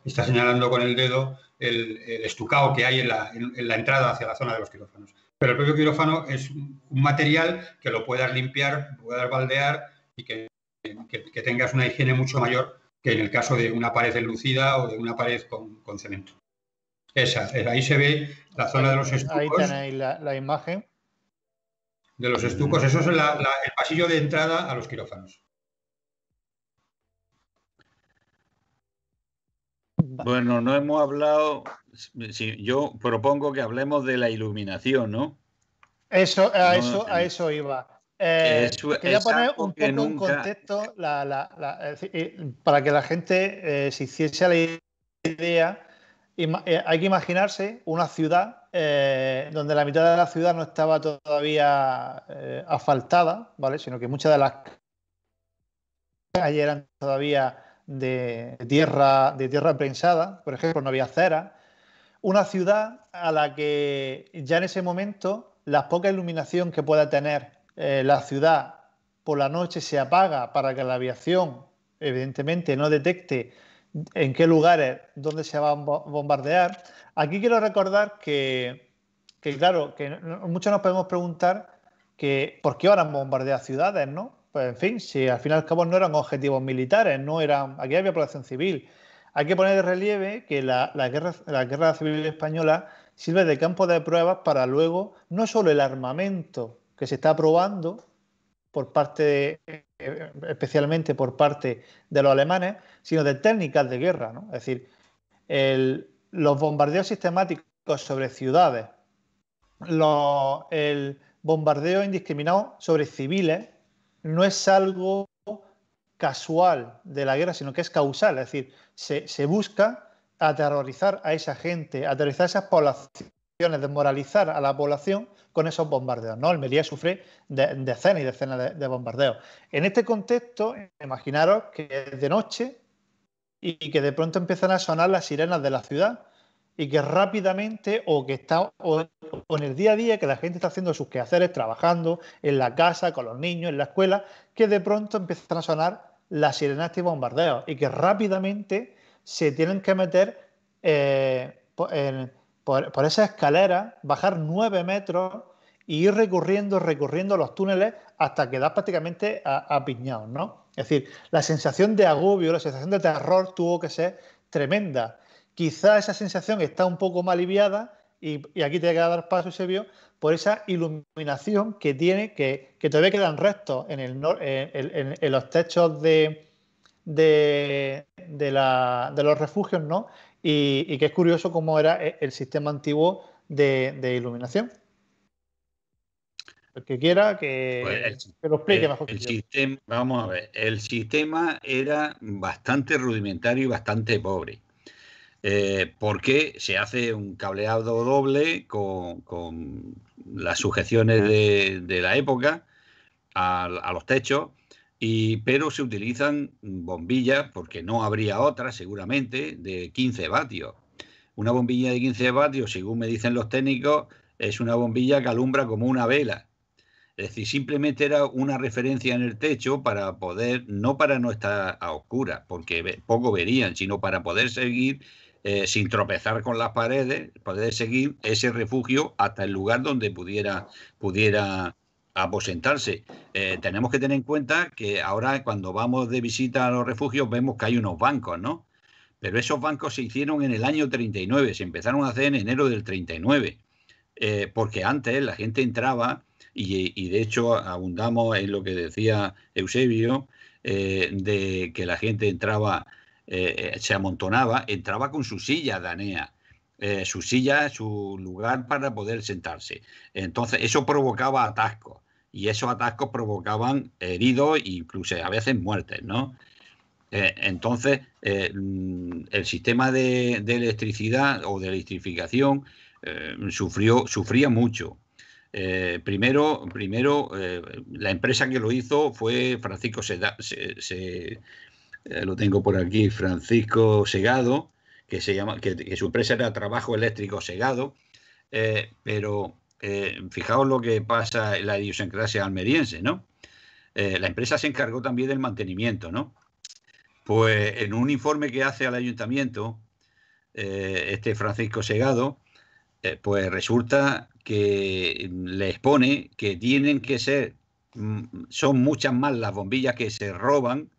está señalando con el dedo el, estucado que hay en la, entrada hacia la zona de los quirófanos. Pero el propio quirófano es un material que lo puedas limpiar, puedas baldear y que tengas una higiene mucho mayor que en el caso de una pared enlucida o de una pared con, con cemento. Esa, eh, ahí se ve la zona de los estucos. Ahí tenéis la, imagen. De los estucos, eso es el pasillo de entrada a los quirófanos. Bueno, no hemos hablado. yo propongo que hablemos de la iluminación, ¿no? Eso, a eso, a eso iba. Eh, quería poner un poco contexto eh, eh, para que la gente se hiciese la idea. hay que imaginarse una ciudad donde la mitad de la ciudad no estaba todavía asfaltada, ¿vale? Sino que muchas de las calles eran todavía de tierra, de tierra prensada, por ejemplo, no había cera. Una ciudad a la que ya en ese momento la poca iluminación que pueda tener eh, la ciudad por la noche se apaga para que la aviación, evidentemente, no detecte en qué lugares, dónde se va a bombardear. Aquí quiero recordar que, claro, que muchos nos podemos preguntar que por qué ahora bombardea ciudades, ¿no? Pues en fin, si al fin y al cabo no eran objetivos militares, no eran. Aquí había población civil. Hay que poner de relieve que la guerra civil española sirve de campo de pruebas para luego no solo el armamento que se está aprobando por parte eh, especialmente por parte de los alemanes, sino de técnicas de guerra. ¿no? Es decir, los bombardeos sistemáticos sobre ciudades, el bombardeo indiscriminado sobre civiles, no es algo casual de la guerra, sino que es causal. Es decir, se, se busca aterrorizar a esa gente, aterrorizar a esas poblaciones de moralizar a la población con esos bombardeos. ¿no? El sufre decenas y decenas de, bombardeos. En este contexto, imaginaros que es de noche y que de pronto empiezan a sonar las sirenas de la ciudad y que rápidamente o que está o, en el día a día que la gente está haciendo sus quehaceres, trabajando en la casa, con los niños, en la escuela, que de pronto empiezan a sonar las sirenas de bombardeos y que rápidamente se tienen que meter eh, en el por, esa escalera, bajar nueve metros y ir recorriendo, recorriendo los túneles hasta quedar prácticamente apiñado, ¿no? Es decir, la sensación de agobio, la sensación de terror tuvo que ser tremenda. Quizá esa sensación está un poco más aliviada y, aquí te queda dar paso, se vio por esa iluminación que tiene, que, todavía quedan restos eh, en, los techos de, de, los refugios, ¿no? y, que es curioso cómo era eh, el sistema antiguo de, iluminación. El que quiera que, pues lo explique vamos a ver, el sistema era bastante rudimentario y bastante pobre. Eh, porque se hace un cableado doble con, las sujeciones ah. de, la época a los techos y, pero se utilizan bombillas, porque no habría otra seguramente, de 15 vatios. Una bombilla de 15 vatios, según me dicen los técnicos, es una bombilla que alumbra como una vela. Es decir, simplemente era una referencia en el techo para poder, no para no estar a oscuras, porque poco verían, sino para poder seguir eh, sin tropezar con las paredes, poder seguir ese refugio hasta el lugar donde pudiera, pudiera aposentarse. Eh, tenemos que tener en cuenta que ahora cuando vamos de visita a los refugios vemos que hay unos bancos, ¿no? Pero esos bancos se hicieron en el año 39, se empezaron a hacer en enero del 39, eh, porque antes la gente entraba y, de hecho abundamos en lo que decía Eusebio, eh, de que la gente entraba, se amontonaba, entraba con su silla danea. su silla, su lugar para poder sentarse. Entonces, eso provocaba atascos y esos atascos provocaban heridos e incluso a veces muertes, ¿no? Eh, entonces, eh, mm, el sistema de, electricidad o de electrificación eh, sufrió, sufría mucho. primero, primero la empresa que lo hizo fue Francisco lo tengo por aquí, Francisco Segado, que se llama, que su empresa era Trabajo Eléctrico Segado, pero eh, fijaos lo que pasa en la idiosincrasia almeriense, ¿no? Eh, la empresa se encargó también del mantenimiento, ¿no? Pues en un informe que hace al ayuntamiento, eh, este Francisco Segado, pues resulta que le expone que tienen que ser, mm, son muchas más las bombillas que se roban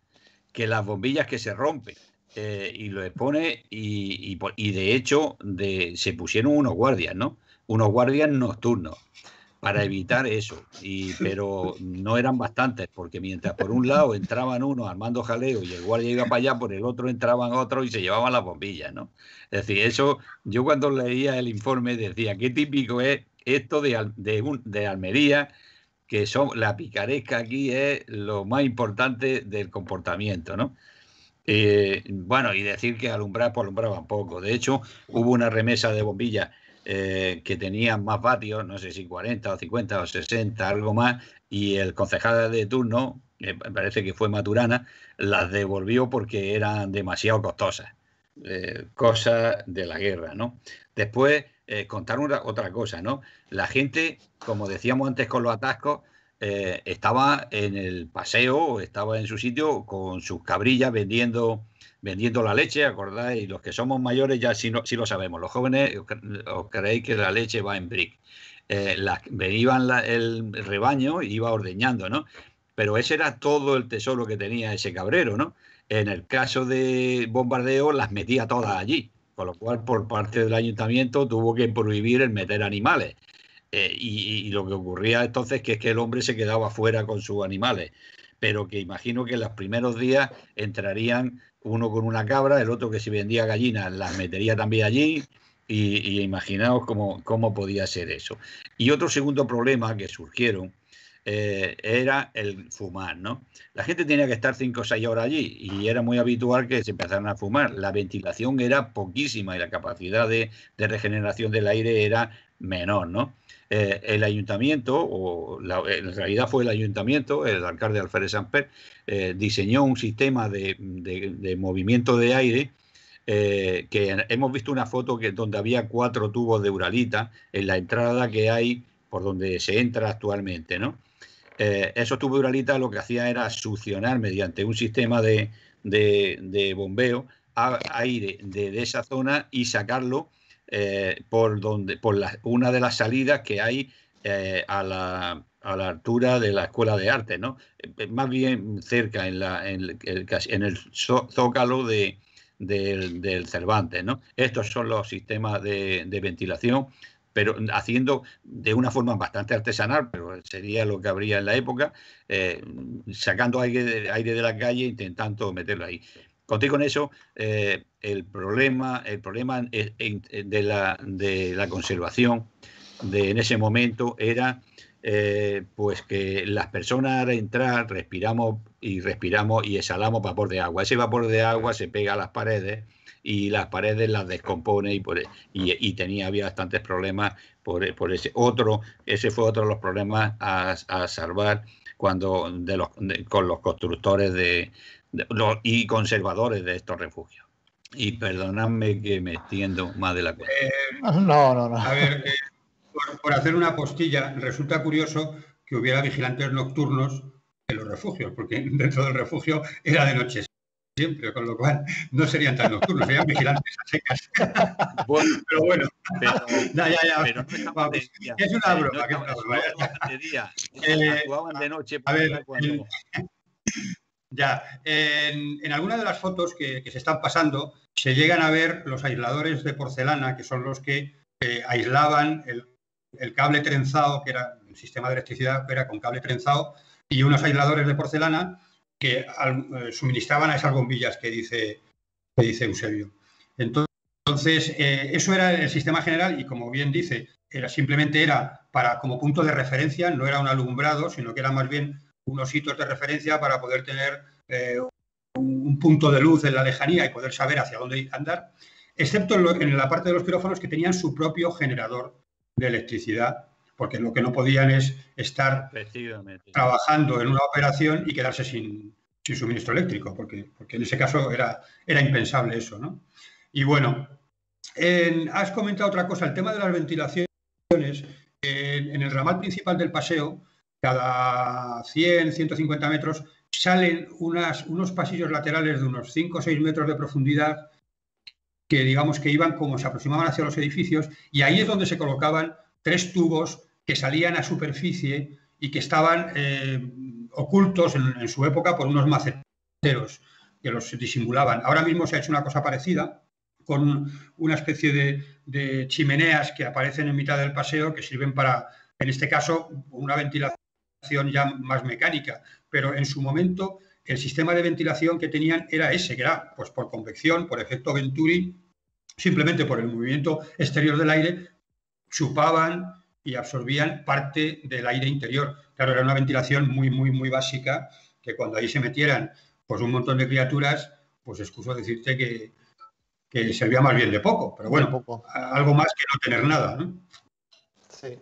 que las bombillas que se rompen. y lo expone y, y de hecho de, se pusieron unos guardias, ¿no? unos guardias nocturnos para evitar eso. Y, pero no eran bastantes, porque mientras por un lado entraban unos armando jaleo y el guardia iba para allá, por el otro entraban otros y se llevaban las bombillas, ¿no? Es decir, eso, yo cuando leía el informe decía, qué típico es esto de, Almería, que son, la picaresca aquí es lo más importante del comportamiento, ¿no? Eh, bueno, y decir que alumbrar, pues alumbraban poco. De hecho, hubo una remesa de bombillas eh, que tenían más vatios, no sé si 40 o 50 o 60, algo más, y el concejal de turno, me parece que fue Maturana, las devolvió porque eran demasiado costosas. Eh, cosa de la guerra, ¿no? Después, eh, contar otra cosa, ¿no? La gente, como decíamos antes con los atascos, estaba en el paseo, estaba en su sitio con sus cabrillas vendiendo vendiendo la leche, acordáis, los que somos mayores ya sí, lo sabemos, los jóvenes eh, os creéis que la leche va en brick. Eh, el rebaño y iba ordeñando, ¿no? Pero ese era todo el tesoro que tenía ese cabrero, ¿no? En el caso de bombardeo, las metía todas allí, con lo cual por parte del ayuntamiento tuvo que prohibir el meter animales. Eh, y, y, lo que ocurría entonces que es que el hombre se quedaba fuera con sus animales pero que imagino que en los primeros días entrarían uno con una cabra, el otro que se vendía gallinas las metería también allí. Y, imaginaos cómo, cómo podía ser eso. Y otro segundo problema que surgieron eh, era el fumar, ¿no? La gente tenía que estar 5 o 6 horas allí y era muy habitual que se empezaran a fumar. La ventilación era poquísima y la capacidad de, de regeneración del aire era menor, ¿no? Eh, el ayuntamiento, o en realidad fue el ayuntamiento, el alcalde Alfred Samper, eh, diseñó un sistema de, movimiento de aire eh, que hemos visto una foto que, donde había cuatro tubos de uralita en la entrada que hay por donde se entra actualmente, ¿no? esos tubos de uralita lo que hacía era succionar mediante un sistema de, de, bombeo aire de, de, esa zona y sacarlo eh, por, donde, por una de las salidas que hay eh, a, la, altura de la Escuela de Arte, ¿no? Eh, más bien cerca, en, la, en, el, zócalo del, Cervantes, ¿no? Estos son los sistemas de, ventilación pero haciendo de una forma bastante artesanal, pero sería lo que habría en la época, sacando aire de, aire de la calle, intentando meterlo ahí conté con eso, eh, el problema, el problema eh, eh, de la, de la conservación de, en ese momento era pues que las personas al entrar respiramos y respiramos y exhalamos vapor de agua. Ese vapor de agua se pega a las paredes y las paredes las descompone y, e, y, tenía había bastantes problemas por, ese otro ese fue otro de los problemas a, salvar cuando de los, con los constructores de, y conservadores de estos refugios. Y perdonadme que me extiendo más de la cuenta. Eh, no, no, no. A ver, por, hacer una postilla, resulta curioso que hubiera vigilantes nocturnos en los refugios, porque dentro del refugio era de noche siempre, con lo cual no serían tan nocturnos, serían vigilantes a secas. pero bueno, pero, ya, ya, es una eh, broma. No es una broma. Eh, de noche. A ver, ya, en, en alguna de las fotos que, se están pasando se llegan a ver los aisladores de porcelana, que son los que eh, aislaban el, cable trenzado, que era el sistema de electricidad, pero era con cable trenzado, y unos aisladores de porcelana que eh, suministraban a esas bombillas que dice, que dice Eusebio. Entonces, eh, eso era el sistema general y como bien dice, simplemente era para como punto de referencia, no era un alumbrado, sino que era más bien unos hitos de referencia para poder tener eh, un, punto de luz en la lejanía y poder saber hacia dónde andar, excepto en, la parte de los pirófonos que tenían su propio generador de electricidad, porque lo que no podían es estar trabajando en una operación y quedarse sin, suministro eléctrico, porque, porque, en ese caso era, era impensable eso. ¿no? Y bueno, has comentado otra cosa, el tema de las ventilaciones. en el ramal principal del paseo cada 100, 150 metros salen unos pasillos laterales de unos 5 o 6 metros de profundidad que digamos que iban como se aproximaban hacia los edificios y ahí es donde se colocaban tres tubos que salían a superficie y que estaban eh, ocultos en, su época por unos maceteros que los disimulaban. Ahora mismo se ha hecho una cosa parecida con una especie de chimeneas que aparecen en mitad del paseo que sirven para, en este caso, una ventilación ya más mecánica, pero en su momento el sistema de ventilación que tenían era ese, que era pues por convección, por efecto Venturi, simplemente por el movimiento exterior del aire, chupaban y absorbían parte del aire interior. Claro, era una ventilación muy, muy, muy básica, que cuando ahí se metieran pues un montón de criaturas, pues excuso decirte que, que servía más bien de poco, pero bueno, poco. algo más que no tener nada. Sí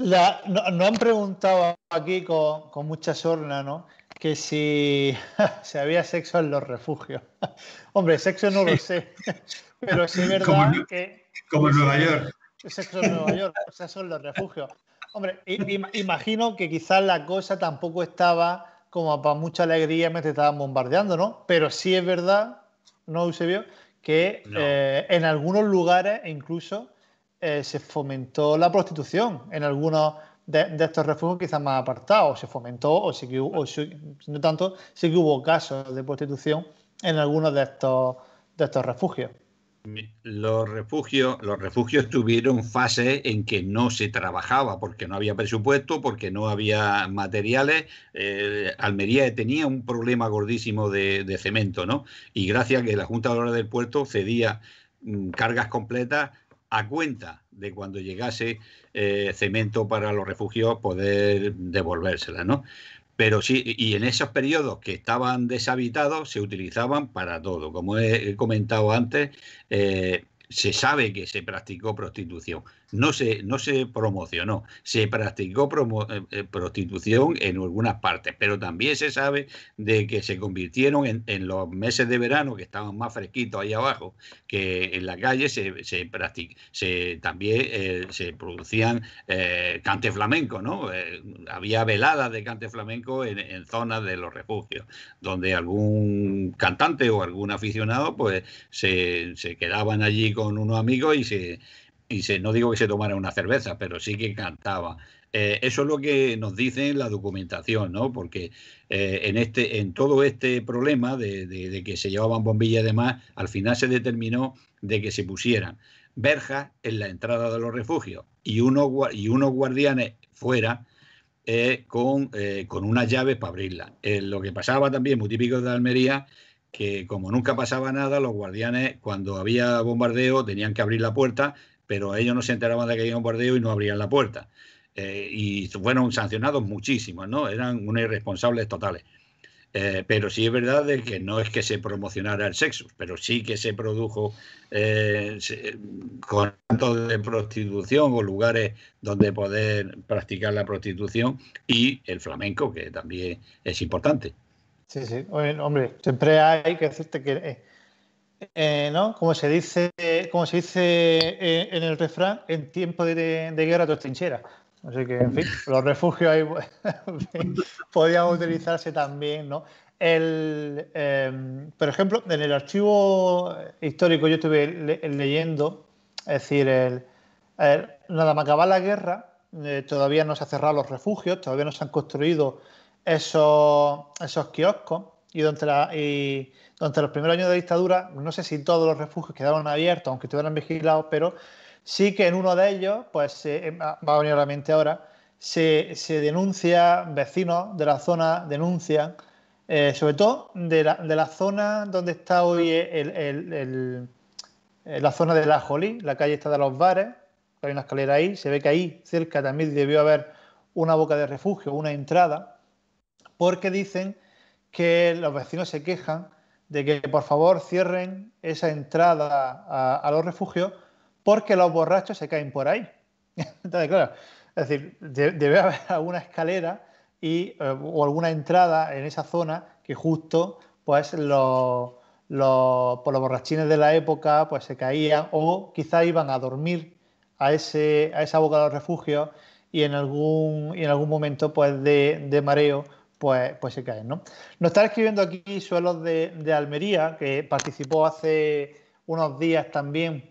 no, han preguntado aquí con, mucha sorna, ¿no? Que si, había sexo en los refugios. Hombre, sexo no lo sé, pero sí es verdad que... Como en Nueva York. Sexo en Nueva York, o sea, son los refugios. Hombre, imagino que quizás la cosa tampoco estaba como para mucha alegría mientras estaban bombardeando, ¿no? Pero sí es verdad, ¿no, vio Que eh, en algunos lugares e incluso eh, se fomentó la prostitución en algunos de, estos refugios quizás más apartados. Se fomentó o sí que no tanto, sí que hubo casos de prostitución en algunos de estos, de estos refugios. Los refugios, los refugios tuvieron fases en que no se trabajaba porque no había presupuesto, porque no había materiales. Eh, Almería tenía un problema gordísimo de, cemento, ¿no? Y gracias a que la Junta de Valores del Puerto cedía mm, cargas completas a cuenta de cuando llegase eh, cemento para los refugios poder devolvérsela, ¿no? Pero sí, y en esos periodos que estaban deshabitados se utilizaban para todo. Como he comentado antes, eh, se sabe que se practicó prostitución no se, no se promocionó. Se practicó eh, eh, prostitución en algunas partes, pero también se sabe de que se convirtieron en, los meses de verano, que estaban más fresquitos ahí abajo, que en la calle se, se, se también eh, se producían cante flamenco, ¿no? había veladas de cante flamenco en, zonas de los refugios, donde algún cantante o algún aficionado pues se, se quedaban allí con unos amigos y se y no digo que se tomara una cerveza, pero sí que cantaba. Eh, eso es lo que nos dice la documentación, ¿no? Porque eh, en, este, en todo este problema de, que se llevaban bombillas y demás, al final se determinó de que se pusieran verjas en la entrada de los refugios y unos, y guardianes fuera eh, con, con unas llaves para abrirla lo que pasaba también, muy típico de Almería, que como nunca pasaba nada, los guardianes cuando había bombardeo tenían que abrir la puerta pero ellos no se enteraban de que había un bordeo y no abrían la puerta. Eh, y fueron sancionados muchísimos, ¿no? Eran unos irresponsables totales. Eh, pero sí es verdad que no es que se promocionara el sexo, pero sí que se produjo eh, con tanto de prostitución o lugares donde poder practicar la prostitución y el flamenco, que también es importante. Sí, sí, hombre, siempre hay que hacerte que eh, ¿no? Como se dice, como se dice eh, en el refrán, en tiempo de, guerra tus trincheras. Así que, en fin, los refugios ahí pues, podían utilizarse también, ¿no? Em, por ejemplo, en el archivo histórico yo estuve leyendo, es decir, el, nada más acabar la guerra, eh, todavía no se han cerrado los refugios, todavía no se han construido esos, esos kioscos y, donde y durante los primeros años de dictadura, no sé si todos los refugios quedaron abiertos, aunque estuvieran vigilados, pero sí que en uno de ellos, pues eh, em, ah, va a venir a la mente ahora, se, denuncia, vecinos de la zona denuncian, eh, sobre todo de la, zona donde está hoy eh, la zona de la Jolí, la calle está de los bares, hay una escalera ahí, se ve que ahí cerca también debió haber una boca de refugio, una entrada, porque dicen que los vecinos se quejan de que por favor cierren esa entrada a, los refugios porque los borrachos se caen por ahí. claro, es decir, debe haber alguna escalera y, eh, o alguna entrada en esa zona que justo pues, pues los, borrachines de la época pues se caían o quizá iban a dormir a, ese, a esa boca de los refugios y en algún, en algún momento pues de mareo pues, pues, se caen. ¿no? Nos está escribiendo aquí Suelos de, Almería, que participó hace unos días también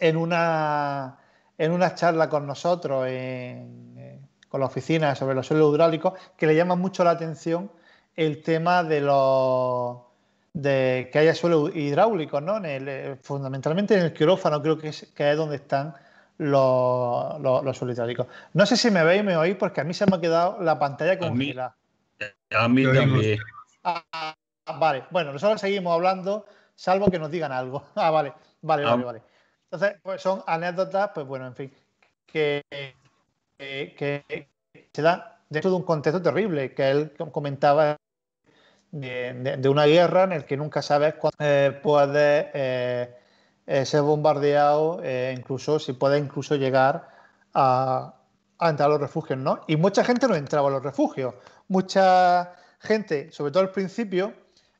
en una, en una charla con nosotros, en, con la oficina sobre los suelos hidráulicos, que le llama mucho la atención el tema de los de que haya suelo hidráulicos, ¿no? Eh, fundamentalmente en el quirófano, creo que es, que donde están los, los, suelos hidráulicos. No sé si me veis me oís, porque a mí se me ha quedado la pantalla congelada mí ah, ah, vale, bueno, nosotros seguimos hablando, salvo que nos digan algo. Ah, vale, vale, ah. vale, Entonces, pues son anécdotas, pues bueno, en fin, que, que, se dan dentro de un contexto terrible, que él comentaba de, una guerra en la que nunca sabes cuándo eh, puede eh, eh, ser bombardeado, incluso si puede incluso llegar a, a entrar a los refugios, ¿no? Y mucha gente no entraba a los refugios mucha gente, sobre todo al principio,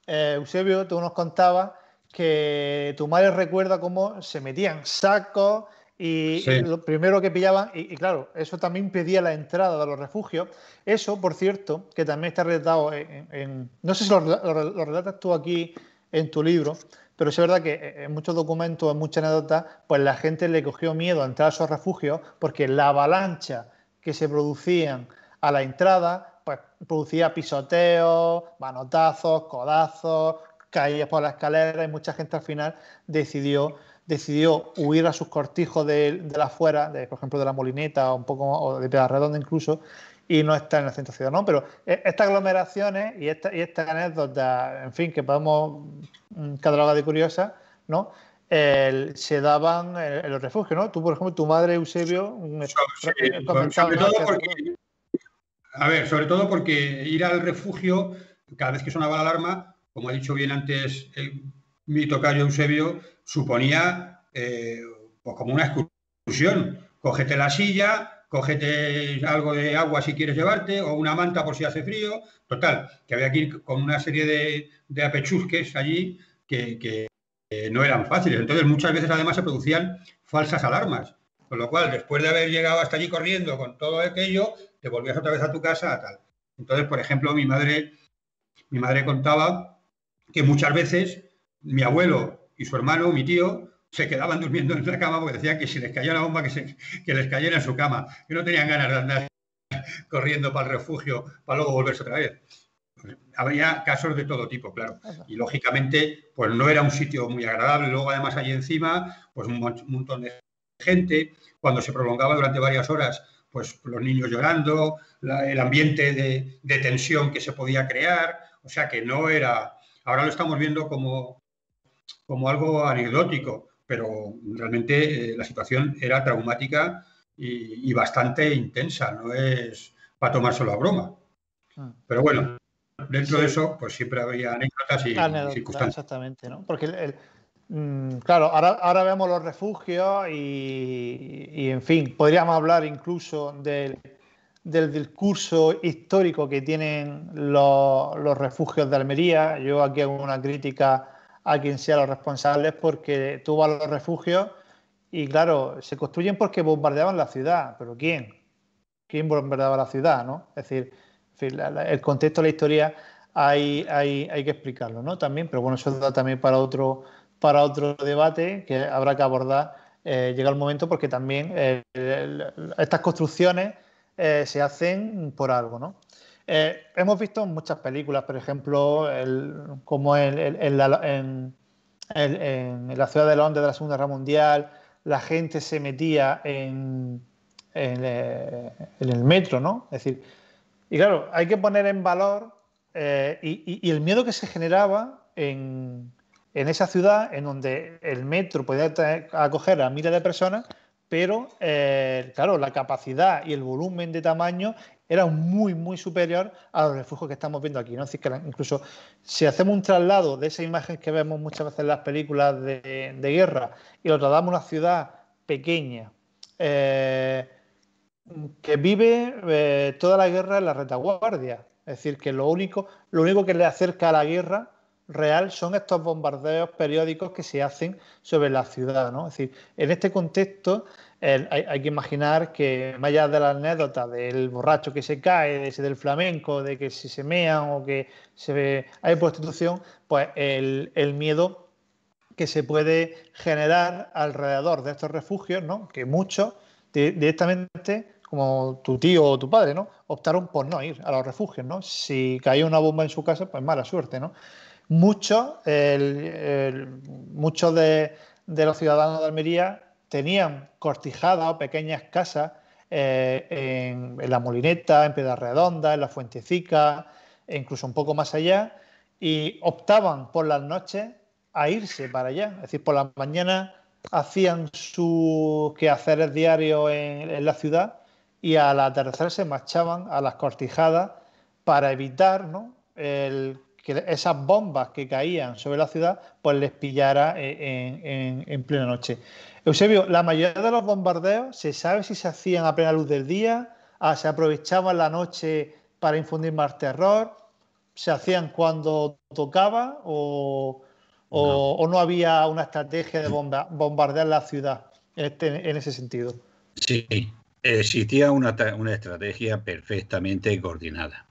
eh, Eusebio, tú nos contabas que tu madre recuerda cómo se metían sacos y, lo primero que pillaban, y, claro, eso también impedía la entrada de los refugios. Eso, por cierto, que también está relatado en, no sé si lo, lo, relatas tú aquí en tu libro, pero es verdad que eh, en muchos documentos, en muchas anécdotas, pues la gente le cogió miedo a entrar a esos refugios porque la avalancha que se producían a la entrada, pues producía pisoteos, manotazos, codazos, caídas por la escalera y mucha gente al final decidió decidió huir a sus cortijos de, la afuera, de, por ejemplo de la Molineta o un poco o de Pedra incluso, y no está en el centro ciudad, ¿no? Pero e, estas aglomeraciones y estas y esta anécdota en fin, que podemos mm, catalogar de curiosa, ¿no? se daban en, los refugios, ¿no? Tú, por ejemplo, tu madre Eusebio... A ver, sobre todo porque ir al refugio, cada vez que sonaba la alarma, como ha dicho bien antes el, mi tocayo Eusebio, suponía eh, pues como una excursión. Cógete la silla, cógete algo de agua si quieres llevarte, o una manta por si hace frío. Total, que había que ir con una serie de, apechusques allí que, no eran fáciles. Entonces, muchas veces además se producían falsas alarmas. Con lo cual, después de haber llegado hasta allí corriendo con todo aquello, te volvías otra vez a tu casa, tal. Entonces, por ejemplo, mi madre, mi madre contaba que muchas veces mi abuelo y su hermano, mi tío, se quedaban durmiendo en la cama porque decían que si les caía la bomba, que, que les cayera en su cama, que no tenían ganas de andar corriendo para el refugio para luego volverse otra vez. había casos de todo tipo, claro. Y lógicamente, pues no era un sitio muy agradable. Luego, además, allí encima, pues un montón de gente. Cuando se prolongaba durante varias horas, pues los niños llorando, el ambiente de, tensión que se podía crear, o sea que no era, ahora lo estamos viendo como, como algo anecdótico, pero realmente eh, la situación era traumática y, bastante intensa, no es para tomárselo a broma. Ah. Pero bueno, dentro de eso, pues siempre había anécdotas y circunstancias. Exactamente, ¿no? Porque el, Mm, claro, ahora, ahora, vemos los refugios y, en fin, podríamos hablar incluso del, discurso histórico que tienen los, refugios de Almería. Yo aquí hago una crítica a quien sea los responsables porque tú vas a los refugios y claro, se construyen porque bombardeaban la ciudad, pero ¿quién? ¿Quién bombardeaba la ciudad? ¿no? Es decir, el contexto de la historia hay, hay, hay que explicarlo ¿no? también, pero bueno, eso da también para otro para otro debate que habrá que abordar. Eh, llega el momento porque también eh, estas construcciones eh, se hacen por algo, ¿no? hemos visto muchas películas, por ejemplo, como en, la, en, la, ciudad de Londres de la Segunda Guerra Mundial, la gente se metía en, el metro, ¿no? Es decir, y claro, hay que poner en valor y el miedo que se generaba en, en esa ciudad en donde el metro podía acoger a miles de personas, pero eh, claro, la capacidad y el volumen de tamaño era muy, muy superior a los refugios que estamos viendo aquí. ¿no? que incluso si hacemos un traslado de esa imagen que vemos muchas veces en las películas de, guerra y lo trasladamos a una ciudad pequeña eh, que vive eh, toda la guerra en la retaguardia, es decir, que lo único, lo único que le acerca a la guerra real son estos bombardeos periódicos que se hacen sobre la ciudad. ¿no? Es decir, en este contexto hay, que imaginar que, más allá de la anécdota del borracho que se cae, ese del flamenco, de que si se semean o que se hay prostitución, pues el, miedo que se puede generar alrededor de estos refugios, ¿no? que muchos directamente como tu tío o tu padre, ¿no? Optaron por no ir a los refugios, ¿no? Si caía una bomba en su casa, pues mala suerte, ¿no? muchos, de, los ciudadanos de Almería tenían cortijadas o pequeñas casas eh, en, la Molineta, en Piedra Redonda, en la Fuentecica, e incluso un poco más allá, y optaban por las noches a irse para allá. Es decir, por las mañanas hacían su quehaceres diarios en, en la ciudad y al atardecer se marchaban a las cortijadas para evitar ¿no? el que esas bombas que caían sobre la ciudad, pues les pillara eh, en, plena noche. Eusebio, la mayoría de los bombardeos se sabe si se hacían a plena luz del día, ah, se aprovechaban la noche para infundir más terror, se hacían cuando tocaba o, no. había una estrategia de bombardear la ciudad este, en, ese sentido. Sí, existía una, una estrategia perfectamente coordinada.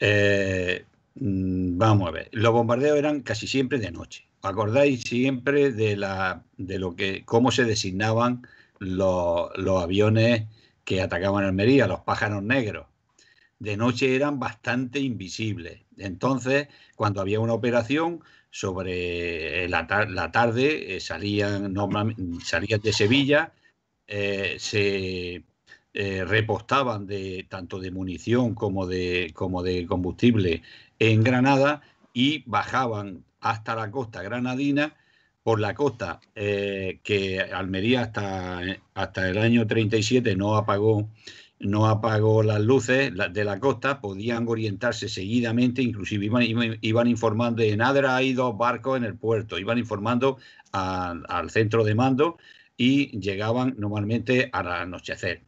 Eh, Mm, vamos a ver, los bombardeos eran casi siempre de noche. ¿Acordáis siempre de, lo que, cómo se designaban los, aviones que atacaban Almería, los pájaros negros? De noche eran bastante invisibles. Entonces, cuando había una operación, sobre eh, la, tarde eh, salían, de Sevilla, eh, se repostaban de tanto de munición como como de combustible en Granada y bajaban hasta la costa granadina, por la costa eh, que Almería hasta, hasta el año 37 no apagó, no apagó las luces de la costa, podían orientarse seguidamente, inclusive iban, iban informando, en Adra hay dos barcos en el puerto, iban informando al centro de mando y llegaban normalmente al anochecer.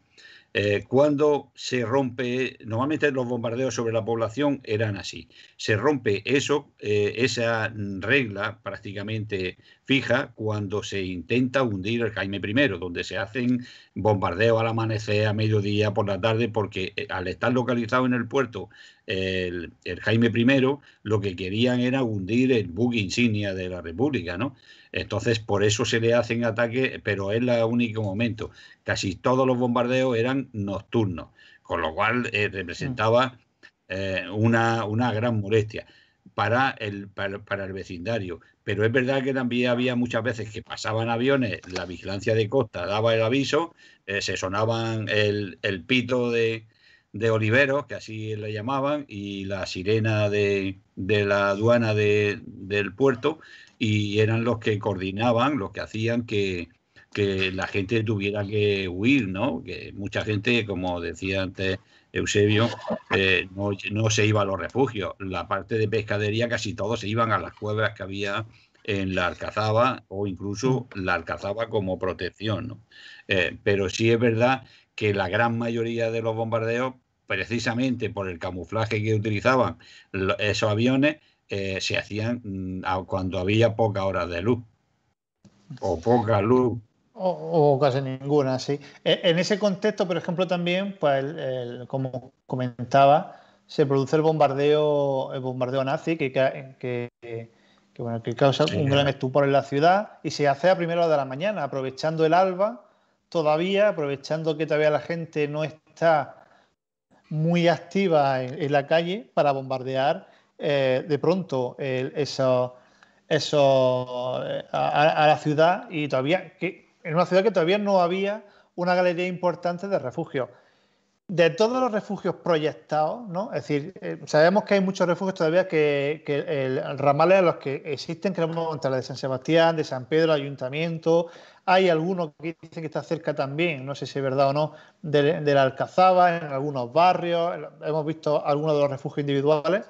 Eh, cuando se rompe, normalmente los bombardeos sobre la población eran así. Se rompe eso, eh, esa regla prácticamente fija cuando se intenta hundir el Jaime I, donde se hacen bombardeos al amanecer, a mediodía, por la tarde, porque eh, al estar localizado en el puerto el, Jaime I, lo que querían era hundir el buque insignia de la República, ¿no? Entonces, por eso se le hacen ataques, pero es el único momento. Casi todos los bombardeos eran nocturnos, con lo cual eh, representaba eh, una, gran molestia para el, para, el vecindario. Pero es verdad que también había muchas veces que pasaban aviones, la vigilancia de costa daba el aviso, eh, se sonaban el, el pito de, de Oliveros, que así le llamaban, y la sirena de, de la aduana de, del puerto, y eran los que coordinaban, los que hacían que, la gente tuviera que huir, ¿no? Que mucha gente, como decía antes Eusebio, eh, no, se iba a los refugios. La parte de pescadería casi todos se iban a las cuevas que había en la Alcazaba o incluso la Alcazaba como protección, ¿no? Eh, pero sí es verdad que la gran mayoría de los bombardeos, precisamente por el camuflaje que utilizaban esos aviones, eh, se hacían mm, cuando había poca hora de luz o poca luz. O, casi ninguna, sí. E, en ese contexto, por ejemplo, también, pues, como comentaba, se produce el bombardeo, el bombardeo nazi que, que, que, causa un gran estupor en la ciudad y se hace a primera hora de la mañana, aprovechando el alba todavía, aprovechando que todavía la gente no está muy activa en la calle para bombardear eh, de pronto eso, eso eh, a, la ciudad y todavía, que, en una ciudad que todavía no había una galería importante de refugios. De todos los refugios proyectados, ¿no? es decir, eh, sabemos que hay muchos refugios todavía que, el, ramales a los que existen, que entre la de San Sebastián, de San Pedro, Ayuntamiento, hay algunos que dicen que está cerca también, no sé si es verdad o no, del de la Alcazaba, en algunos barrios, hemos visto algunos de los refugios individuales,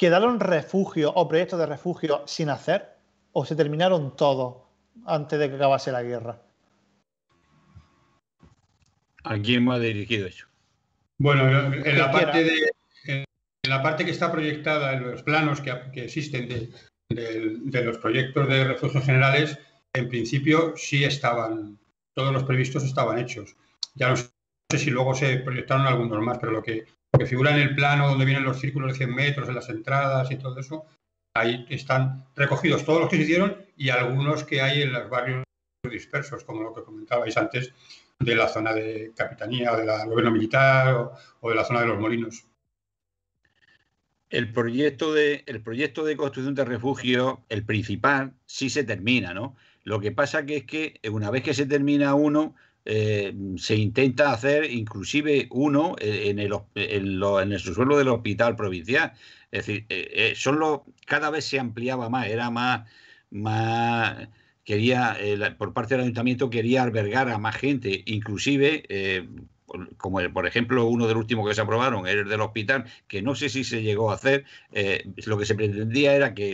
¿Quedaron refugio o proyectos de refugio sin hacer? ¿O se terminaron todos antes de que acabase la guerra? ¿A quién ha dirigido eso? Bueno, en la, parte de, en la parte que está proyectada, en los planos que, existen de, de, los proyectos de refugios generales, en principio sí estaban, todos los previstos estaban hechos. Ya no sé si luego se proyectaron algunos más, pero lo que que figura en el plano donde vienen los círculos de 100 metros, en las entradas y todo eso, ahí están recogidos todos los que se hicieron y algunos que hay en los barrios dispersos, como lo que comentabais antes, de la zona de Capitanía o del gobierno militar o, de la zona de los molinos. El proyecto, de, el proyecto de construcción de refugio, el principal, sí se termina, ¿no? Lo que pasa que es que una vez que se termina uno, eh, se intenta hacer inclusive uno eh, en el, en, el subsuelo del hospital provincial. Es decir, eh, solo cada vez se ampliaba más, era más, más quería, por parte del ayuntamiento, quería albergar a más gente, inclusive como por ejemplo uno del último que se aprobaron, el del hospital, que no sé si se llegó a hacer, eh, lo que se pretendía era que,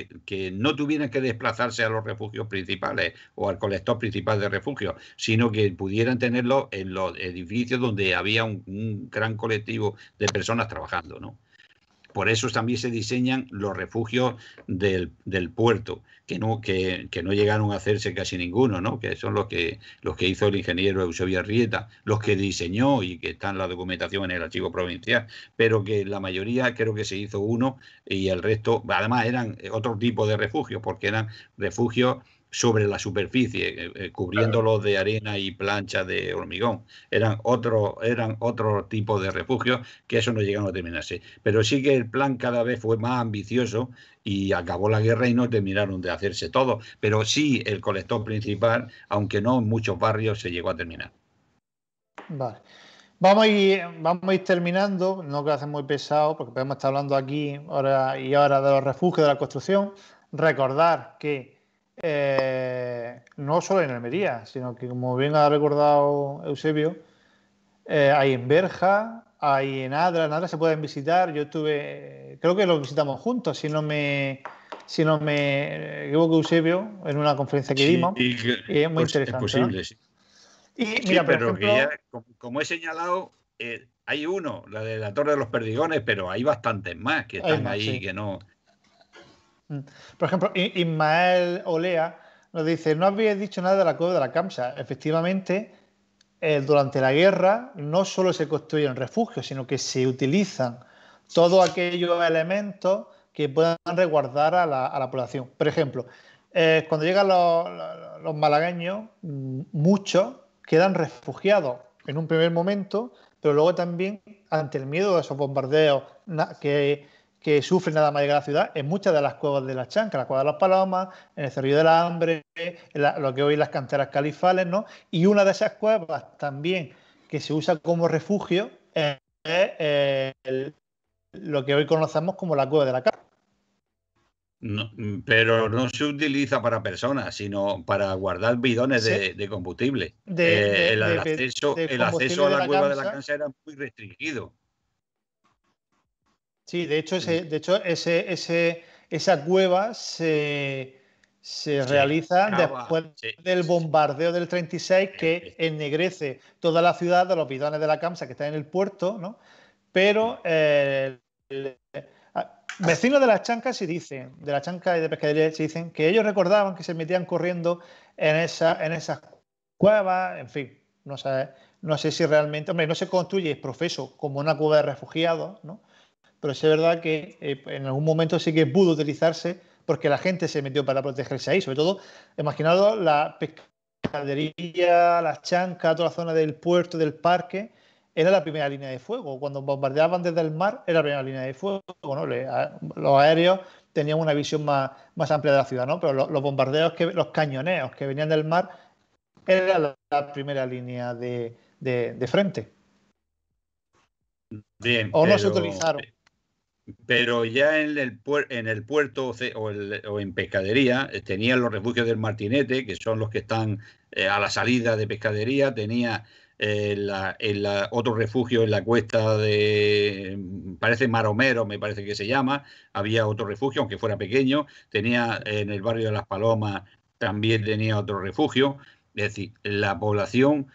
no tuvieran que desplazarse a los refugios principales o al colector principal de refugios, sino que pudieran tenerlo en los edificios donde había un, un gran colectivo de personas trabajando, ¿no? Por eso también se diseñan los refugios del, puerto, que no, que, no llegaron a hacerse casi ninguno, ¿no? que son los que, los que hizo el ingeniero Eusebio Arrieta, los que diseñó y que están la documentación en el archivo provincial, pero que la mayoría creo que se hizo uno y el resto, además eran otro tipo de refugios, porque eran refugios sobre la superficie, eh, eh, cubriéndolo de arena y plancha de hormigón. Eran otro, eran otro tipo de refugios que eso no llegaron a terminarse. Pero sí que el plan cada vez fue más ambicioso y acabó la guerra y no terminaron de hacerse todo. Pero sí, el colector principal, aunque no en muchos barrios, se llegó a terminar. Vale. Vamos a, ir, vamos a ir terminando, no que lo muy pesado, porque podemos estar hablando aquí ahora y ahora de los refugios, de la construcción. Recordar que eh, no solo en Almería, sino que, como bien ha recordado Eusebio, eh, hay en Berja, hay en Adra, en Adra se pueden visitar. Yo estuve, creo que lo visitamos juntos, si no me, si no me equivoco, Eusebio, en una conferencia que dimos. Y, es muy pues, interesante. Es posible, Y, pero como, he señalado, eh, hay uno, la de la Torre de los Perdigones, pero hay bastantes más que están ahí, que no. Mm. Por ejemplo, Ismael Olea nos dice, no había dicho nada de la cueva de la Camsa. Efectivamente, eh, durante la guerra no solo se construyen refugios, sino que se utilizan todos aquellos elementos que puedan resguardar a la, población. Por ejemplo, eh, cuando llegan los, los, malagueños, mm, muchos quedan refugiados en un primer momento, pero luego también ante el miedo de esos bombardeos que que sufren nada más llegar a la ciudad en muchas de las cuevas de las chancas, la cueva de las palomas, en el cerrillo de la hambre, en lo que hoy las canteras califales, ¿no? Y una de esas cuevas también que se usa como refugio es, lo que hoy conocemos como la cueva de la carpa. pero no se utiliza para personas, sino para guardar bidones de, combustible. el, acceso, a la, cueva de la cancha era muy restringido. Sí, de hecho, mm. de hecho ese, esa cueva se, realiza después del bombardeo del 36 que ennegrece toda la ciudad de los bidones de la CAMSA que está en el puerto, ¿no? Mm. Pero eh, vecinos de las chancas se dicen, de las chancas y de pescadería se dicen que ellos recordaban que se metían corriendo en, esa, en esas cuevas, en fin, no sé, no sé si realmente, hombre, no se construye, es profeso, como una cueva de refugiados, ¿no? pero es verdad que eh, en algún momento sí que pudo utilizarse porque la gente se metió para protegerse ahí, sobre todo, imaginado la pescadería, las chancas, toda la zona del puerto, del parque, era la primera línea de fuego. Cuando bombardeaban desde el mar, era la primera línea de fuego. los aéreos tenían una visión más, amplia de la ciudad, ¿no? pero los bombardeos, que, los cañoneos que venían del mar, era la, primera línea de, frente. Bien, o no se utilizaron pero ya en el, en el puerto o, en pescadería eh, tenían los refugios del Martinete, que son los que están eh, a la salida de pescadería, tenía eh, otro refugio en la cuesta de, mm, parece Maromero, me parece que se llama, había otro refugio, aunque fuera pequeño, tenía en el barrio de Las Palomas también tenía otro refugio, es decir, la población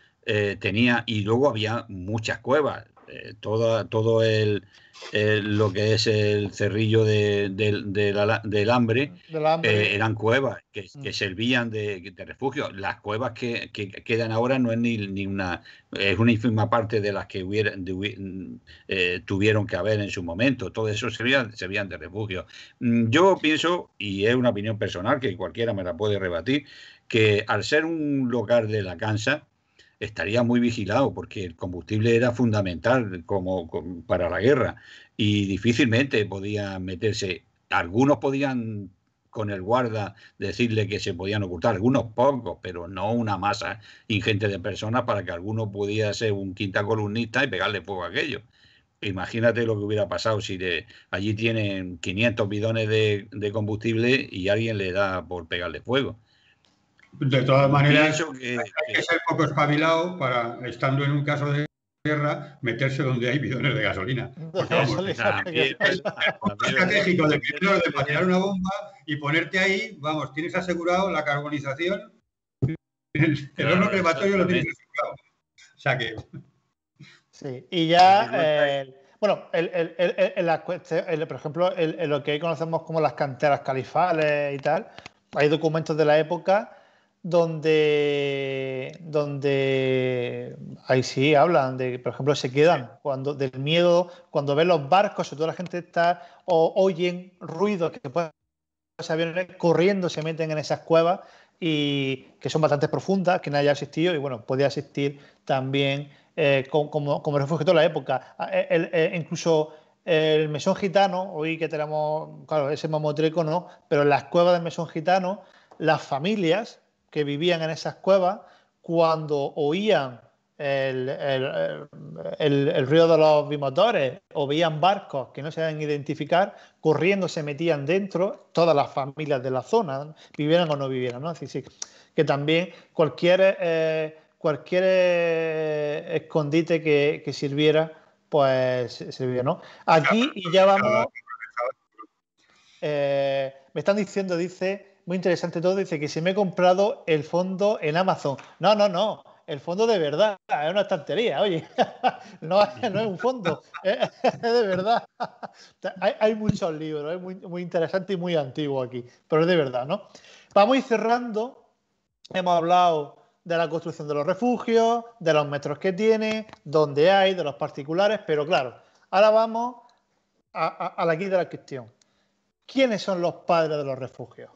tenía, y luego había muchas cuevas, eh, toda, todo el, lo que es el cerrillo de, la, del hambre, eh, eran cuevas que, mm. servían de, refugio. Las cuevas que, que, quedan ahora no es ni, ni, una, es una ínfima parte de las que eh, tuvieron que haber en su momento. Todo eso servían, servían de refugio. Mm, yo pienso, y es una opinión personal que cualquiera me la puede rebatir, que al ser un lugar de la cansa, estaría muy vigilado porque el combustible era fundamental como, para la guerra y difícilmente podía meterse. Algunos podían con el guarda decirle que se podían ocultar, algunos pocos, pero no una masa ingente de personas para que alguno pudiera ser un quinta columnista y pegarle fuego a aquello. Imagínate lo que hubiera pasado si de, allí tienen 500 bidones de combustible y alguien le da por pegarle fuego. De todas maneras, hay que ser poco espabilado para, estando en un caso de guerra, meterse donde hay bidones de gasolina. Porque vamos, es, es estratégico de primero de una bomba y ponerte ahí, vamos, tienes asegurado la carbonización, el, el horno crematorio lo tienes asegurado. O sea que... Sí, y ya... Eh, bueno, el, el, por ejemplo, lo que hoy conocemos como las canteras califales y tal, hay documentos de la época donde, donde ahí sí hablan de, por ejemplo, se quedan cuando del miedo, cuando ven los barcos, o toda la gente está o oyen ruidos que pueden aviones corriendo se meten en esas cuevas y que son bastante profundas, que nadie ha asistido y bueno, podía asistir también eh, como, como, refugio de toda la época. Ah, eh, eh, incluso el mesón gitano, hoy que tenemos, claro, ese mamotreco no, pero en las cuevas del mesón gitano, las familias que vivían en esas cuevas, cuando oían el, el, de los bimotores o veían barcos que no se deben identificar, corriendo se metían dentro todas las familias de la zona, vivieran o no vivieran. Así, sí, que también cualquier, eh, cualquier eh, escondite que, sirviera, pues sirvió. ¿no? Aquí y ya vamos... Eh, me están diciendo, dice muy interesante todo. Dice que se me he comprado el fondo en Amazon. No, no, no. El fondo de verdad. Es una estantería, oye. no, es un fondo. Es de verdad. Hay, muchos libros. Es muy, interesante y muy antiguo aquí. Pero es de verdad, ¿no? Vamos a ir cerrando. Hemos hablado de la construcción de los refugios, de los metros que tiene, dónde hay, de los particulares, pero claro, ahora vamos a, la quinta de la cuestión. ¿Quiénes son los padres de los refugios?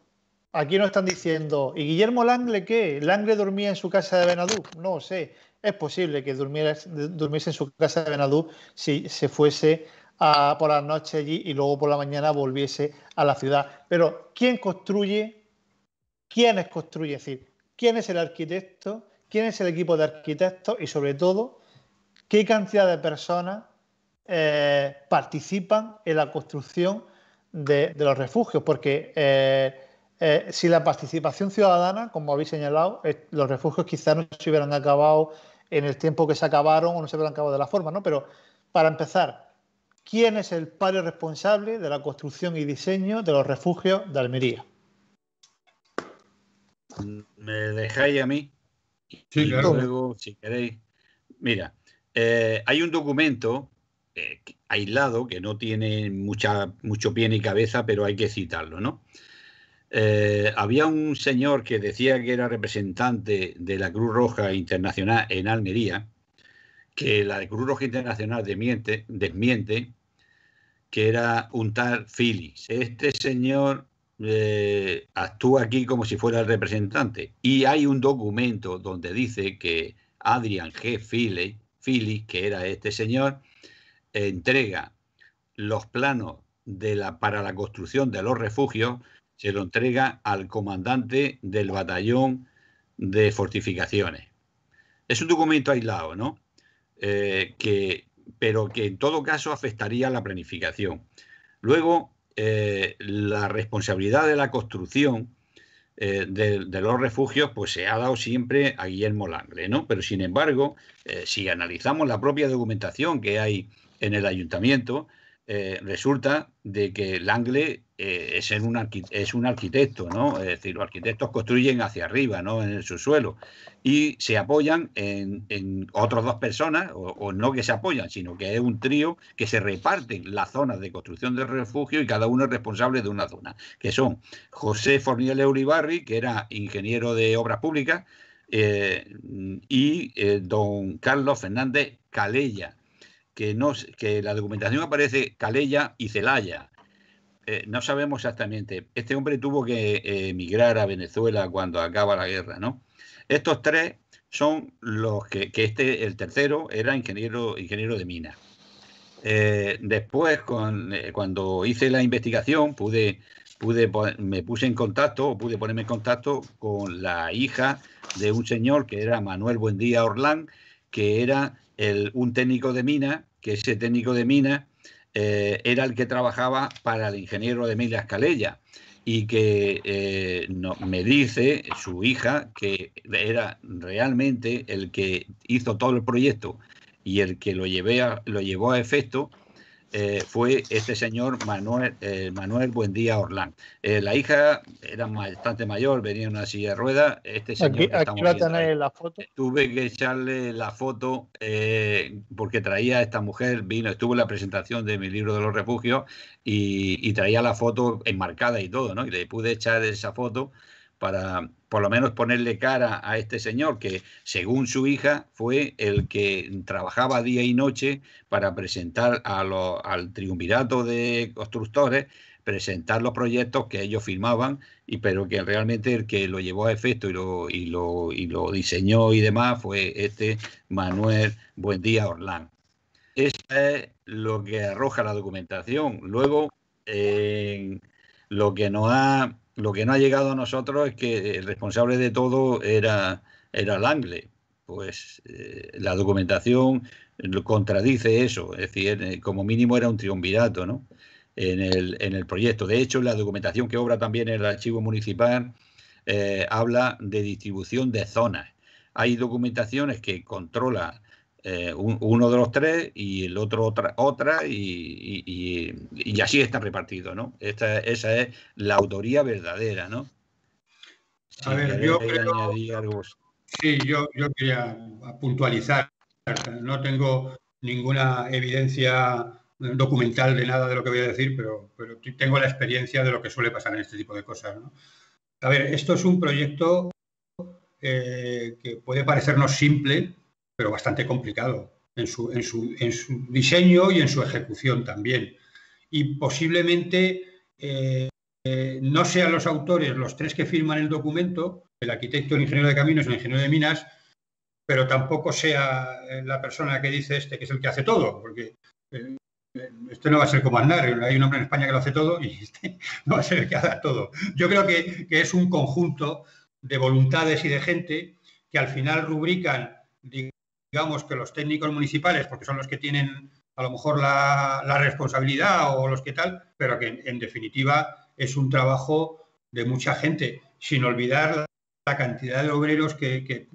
Aquí nos están diciendo, ¿y Guillermo Langle qué? ¿Langle dormía en su casa de Benadú? No sé, es posible que durmiera, durmiese en su casa de Benadú si se fuese por la noche allí y luego por la mañana volviese a la ciudad. Pero ¿quién construye? ¿Quiénes construyen? Es decir, ¿quién es el arquitecto? ¿Quién es el equipo de arquitectos? Y sobre todo, ¿qué cantidad de personas eh, participan en la construcción de, los refugios? Porque... Eh, eh, si la participación ciudadana, como habéis señalado, los refugios quizás no se hubieran acabado en el tiempo que se acabaron o no se hubieran acabado de la forma, ¿no? Pero para empezar, ¿quién es el padre responsable de la construcción y diseño de los refugios de Almería? Me dejáis a mí. Sí, claro. Luego, si queréis. Mira, eh, hay un documento eh, aislado que no tiene mucha, mucho pie ni cabeza, pero hay que citarlo, ¿no? Eh, había un señor que decía que era representante de la Cruz Roja Internacional en Almería, que la Cruz Roja Internacional desmiente, que era un tal Félix. Este señor eh, actúa aquí como si fuera el representante. Y hay un documento donde dice que Adrian G. Félix, que era este señor, entrega los planos para la construcción de los refugios se lo entrega al comandante del batallón de fortificaciones. Es un documento aislado, ¿no? Eh, que, pero que en todo caso afectaría a la planificación. Luego, eh, la responsabilidad de la construcción eh, de, los refugios, pues se ha dado siempre a Guillermo Langle, ¿no? Pero sin embargo, si analizamos la propia documentación que hay en el ayuntamiento, resulta de que Langle eh, es, un es un arquitecto, ¿no? Es decir, los arquitectos construyen hacia arriba, ¿no? En el subsuelo. Y se apoyan en, otras dos personas, o, no que se apoyan, sino que es un trío que se reparten las zonas de construcción del refugio y cada uno es responsable de una zona, que son José Forniel Uribarri, que era ingeniero de obras públicas, eh, y eh, don Carlos Fernández Calella, que, no, que la documentación aparece Calella y Celaya eh, no sabemos exactamente. Este hombre tuvo que eh, emigrar a Venezuela cuando acaba la guerra, ¿no? Estos tres son los que, este, el tercero, era ingeniero, ingeniero de minas. Eh, después, cuando hice la investigación, pude, pude, me puse en contacto, o pude ponerme en contacto con la hija de un señor que era Manuel Buendía Orlán, que era el, un técnico de mina, que ese técnico de mina eh, era el que trabajaba para el ingeniero de Emilia Escalella y que eh, me dice su hija que era realmente el que hizo todo el proyecto y el que lo, lo llevó a efecto eh, fue este señor Manuel, eh, Manuel Buendía Orlán. Eh, la hija era bastante mayor, venía en una silla de rueda. Este señor aquí, aquí la foto. Tuve que echarle la foto porque traía a esta mujer, vino, estuvo en la presentación de mi libro de los refugios y, y traía la foto enmarcada y todo, ¿no? Y le pude echar esa foto para por lo menos ponerle cara a este señor que, según su hija, fue el que trabajaba día y noche para presentar a al triunvirato de constructores, presentar los proyectos que ellos firmaban, y, pero que realmente el que lo llevó a efecto y lo, y lo, y lo diseñó y demás fue este Manuel Buendía Orlán. Eso es lo que arroja la documentación. Luego, lo que nos ha lo que no ha llegado a nosotros es que el responsable de todo era, era Langle. Pues eh, la documentación contradice eso, es decir, eh, como mínimo era un triunvirato ¿no? en, el, en el proyecto. De hecho, la documentación que obra también en el archivo municipal eh, habla de distribución de zonas. Hay documentaciones que controla eh, uno de los tres y el otro otra, otra y, así está repartido. ¿no? esa es la autoría verdadera, ¿no? a ver, yo creo... Sí, yo, quería puntualizar. No tengo ninguna evidencia documental de nada de lo que voy a decir, pero, pero tengo la experiencia de lo que suele pasar en este tipo de cosas. A ver, esto es un proyecto eh, que puede parecernos simple, pero bastante complicado en su, diseño y en su ejecución también. Y posiblemente eh, eh, no sean los autores, los tres que firman el documento, el arquitecto, el ingeniero de caminos el ingeniero de minas, pero tampoco sea eh, la persona que dice este que es el que hace todo, porque este no va a ser como andar, hay un hombre en España que lo hace todo y este no va a ser el que haga todo. Yo creo que, que es un conjunto de voluntades y de gente que al final rubrican, digamos, digamos que los técnicos municipales, porque son los que tienen a lo mejor la, responsabilidad o los que tal, pero que en, definitiva es un trabajo de mucha gente, sin olvidar la cantidad de obreros que,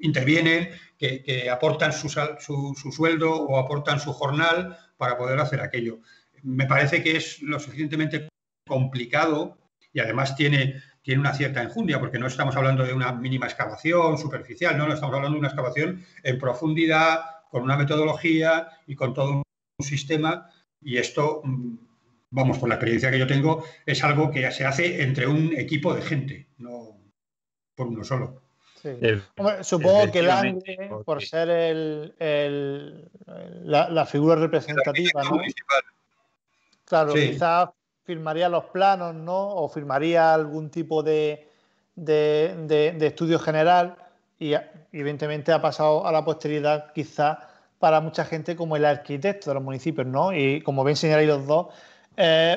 intervienen, que, aportan su, su sueldo o aportan su jornal para poder hacer aquello. Me parece que es lo suficientemente complicado y además tiene tiene una cierta enjundia, porque no estamos hablando de una mínima excavación superficial, no, estamos hablando de una excavación en profundidad, con una metodología y con todo un sistema. Y esto, mm, vamos, por la experiencia que yo tengo, es algo que se hace entre un equipo de gente, no por uno solo. Eh, supongo que Lange, por ser el, la, figura representativa, ¿no? Claro, quizá firmaría los planos, ¿no? O firmaría algún tipo de, de, estudio general y evidentemente ha pasado a la posteridad quizá para mucha gente como el arquitecto de los municipios, ¿no? Y como bien señaláis los dos,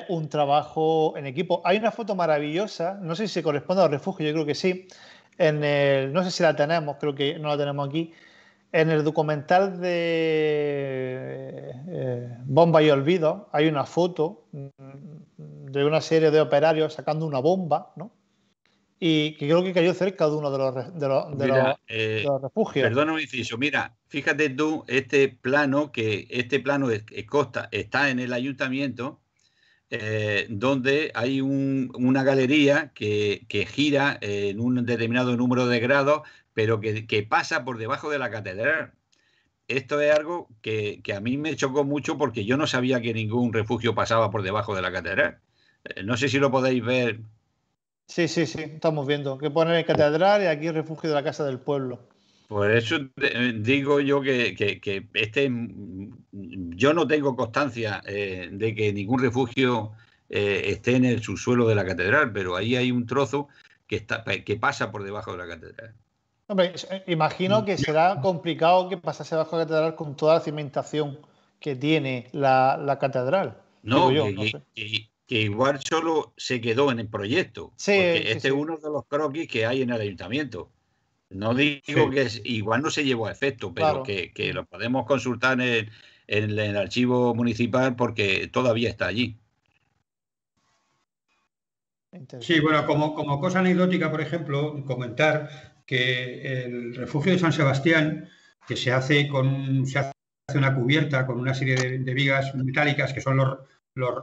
un trabajo en equipo. Hay una foto maravillosa, no sé si se corresponde al refugio, yo creo que sí, en el, no sé si la tenemos, creo que no la tenemos aquí, en el documental de eh, Bomba y Olvido hay una foto de una serie de operarios sacando una bomba, Y que creo que cayó cerca de uno de los, eh, refugios. Perdona mira, fíjate tú este plano que este plano es, Costa está en el ayuntamiento. Eh, donde hay una galería que, gira en un determinado número de grados pero que, pasa por debajo de la catedral. Esto es algo que, a mí me chocó mucho porque yo no sabía que ningún refugio pasaba por debajo de la catedral. Eh, no sé si lo podéis ver. Sí, sí, sí, estamos viendo. Que poner catedral y aquí el refugio de la casa del pueblo. Por eso eh, digo yo que, este, yo no tengo constancia eh, de que ningún refugio esté en el subsuelo de la catedral, pero ahí hay un trozo que pasa por debajo de la catedral. Hombre, eh, imagino que será complicado que pasase bajo la catedral con toda la cimentación que tiene la, catedral. No, que, igual solo se quedó en el proyecto. este es uno de los croquis que hay en el ayuntamiento. No digo que igual no se llevó a efecto, pero que, lo podemos consultar en, el archivo municipal porque todavía está allí. Sí, bueno, como, como, cosa anecdótica, por ejemplo, comentar que el refugio de San Sebastián, que se hace con hace una cubierta con una serie de, vigas metálicas que son los,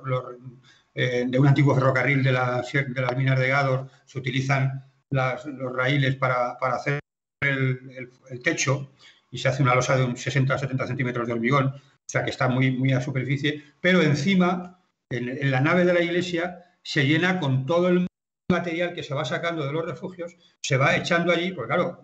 eh, de un antiguo ferrocarril de, la, de las minas de Gador, se utilizan los raíles para, hacer el, techo y se hace una losa de un 60 a 70 centímetros de hormigón, o sea que está muy, muy a superficie, pero encima, en, en la nave de la iglesia, se llena con todo el material que se va sacando de los refugios se va echando allí, porque claro,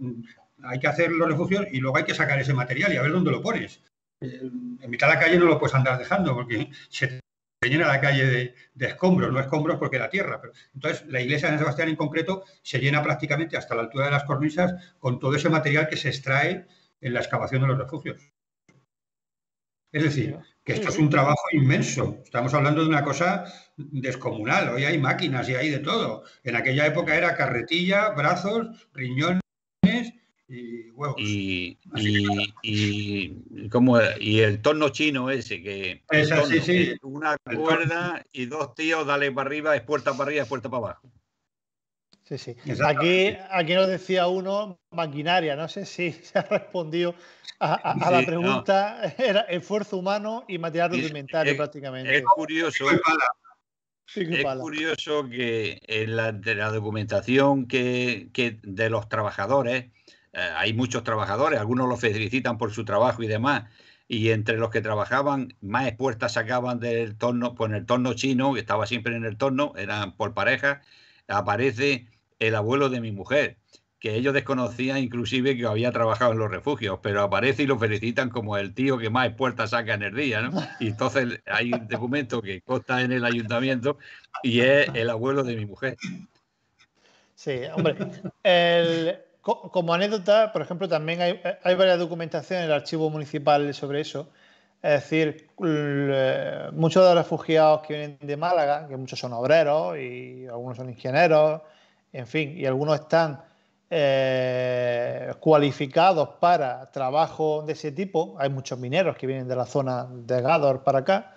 hay que hacer los refugios y luego hay que sacar ese material y a ver dónde lo pones. Eh, en mitad de la calle no lo puedes andar dejando porque se llena la calle de, escombros, no escombros porque la tierra. Pero, entonces, la iglesia de San Sebastián en concreto se llena prácticamente hasta la altura de las cornisas con todo ese material que se extrae en la excavación de los refugios. Es decir, esto es un trabajo inmenso. Estamos hablando de una cosa descomunal. Hoy hay máquinas y hay de todo. En aquella época era carretilla, brazos, riñones y huevos. Y, el torno chino ese, que, es eh, una cuerda y dos tíos, dale para arriba, es puerta para arriba, es puerta para abajo. Sí, sí. Aquí, aquí nos decía uno, maquinaria, no sé si se ha respondido a, la pregunta, era esfuerzo humano y material rudimentario prácticamente. Es curioso, es curioso que en la, de la documentación que, de los trabajadores, eh, hay muchos trabajadores, algunos los felicitan por su trabajo y demás, y entre los que trabajaban, más expuestas sacaban del torno, pues el torno chino, que estaba siempre en el torno, eran por pareja, aparece el abuelo de mi mujer, que ellos desconocían inclusive que había trabajado en los refugios, pero aparece y lo felicitan como el tío que más puertas saca en el día, ¿no? Y entonces hay un documento que consta en el ayuntamiento y es el abuelo de mi mujer. Sí, hombre. como anécdota, por ejemplo, también hay, hay varias documentaciones en el archivo municipal sobre eso. Es decir, muchos de los refugiados que vienen de Málaga, que muchos son obreros y algunos son ingenieros, en fin, y algunos están eh, cualificados para trabajo de ese tipo. Hay muchos mineros que vienen de la zona de Gador para acá.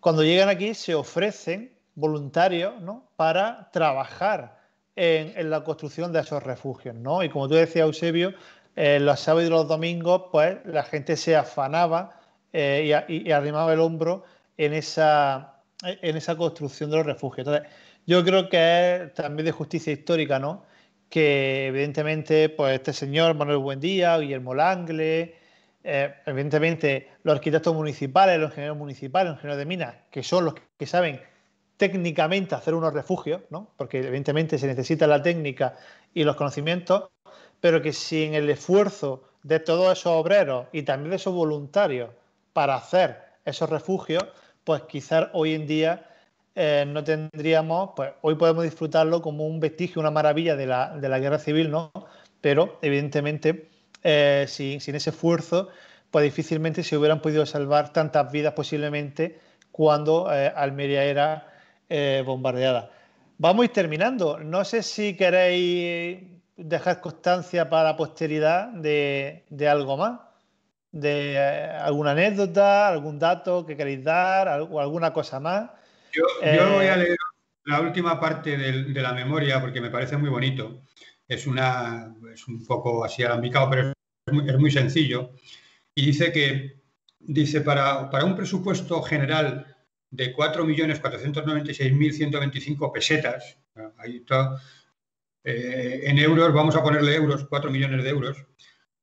Cuando llegan aquí se ofrecen voluntarios para trabajar en, la construcción de esos refugios. Y como tú decías, Eusebio, eh, los sábados y los domingos, pues la gente se afanaba eh, y, arrimaba el hombro en esa, en esa construcción de los refugios. Yo creo que es también de justicia histórica, ¿no? Que evidentemente, pues este señor, Manuel Buendía, Guillermo Langle, eh, evidentemente los arquitectos municipales, los ingenieros municipales, los ingenieros de minas, que son los que saben técnicamente hacer unos refugios, ¿no? Porque evidentemente se necesita la técnica y los conocimientos, pero que sin el esfuerzo de todos esos obreros y también de esos voluntarios para hacer esos refugios, pues quizás hoy en día eh, no tendríamos, pues hoy podemos disfrutarlo como un vestigio, una maravilla de la, guerra civil, ¿no? Pero evidentemente eh, sin, ese esfuerzo, pues difícilmente se hubieran podido salvar tantas vidas posiblemente cuando eh, Almería era bombardeada. Vamos a ir terminando. No sé si queréis dejar constancia para la posteridad de, de algo más de alguna anécdota, algún dato que queréis dar o alguna cosa más. Yo, voy a eh, leer la última parte de, de, la memoria porque me parece muy bonito. Es, una, es un poco así alambicado, pero es muy, sencillo. Y dice que dice, para, para un presupuesto general de 4.496.125 pesetas, ahí está, eh, en euros, vamos a ponerle euros, 4 millones de euros,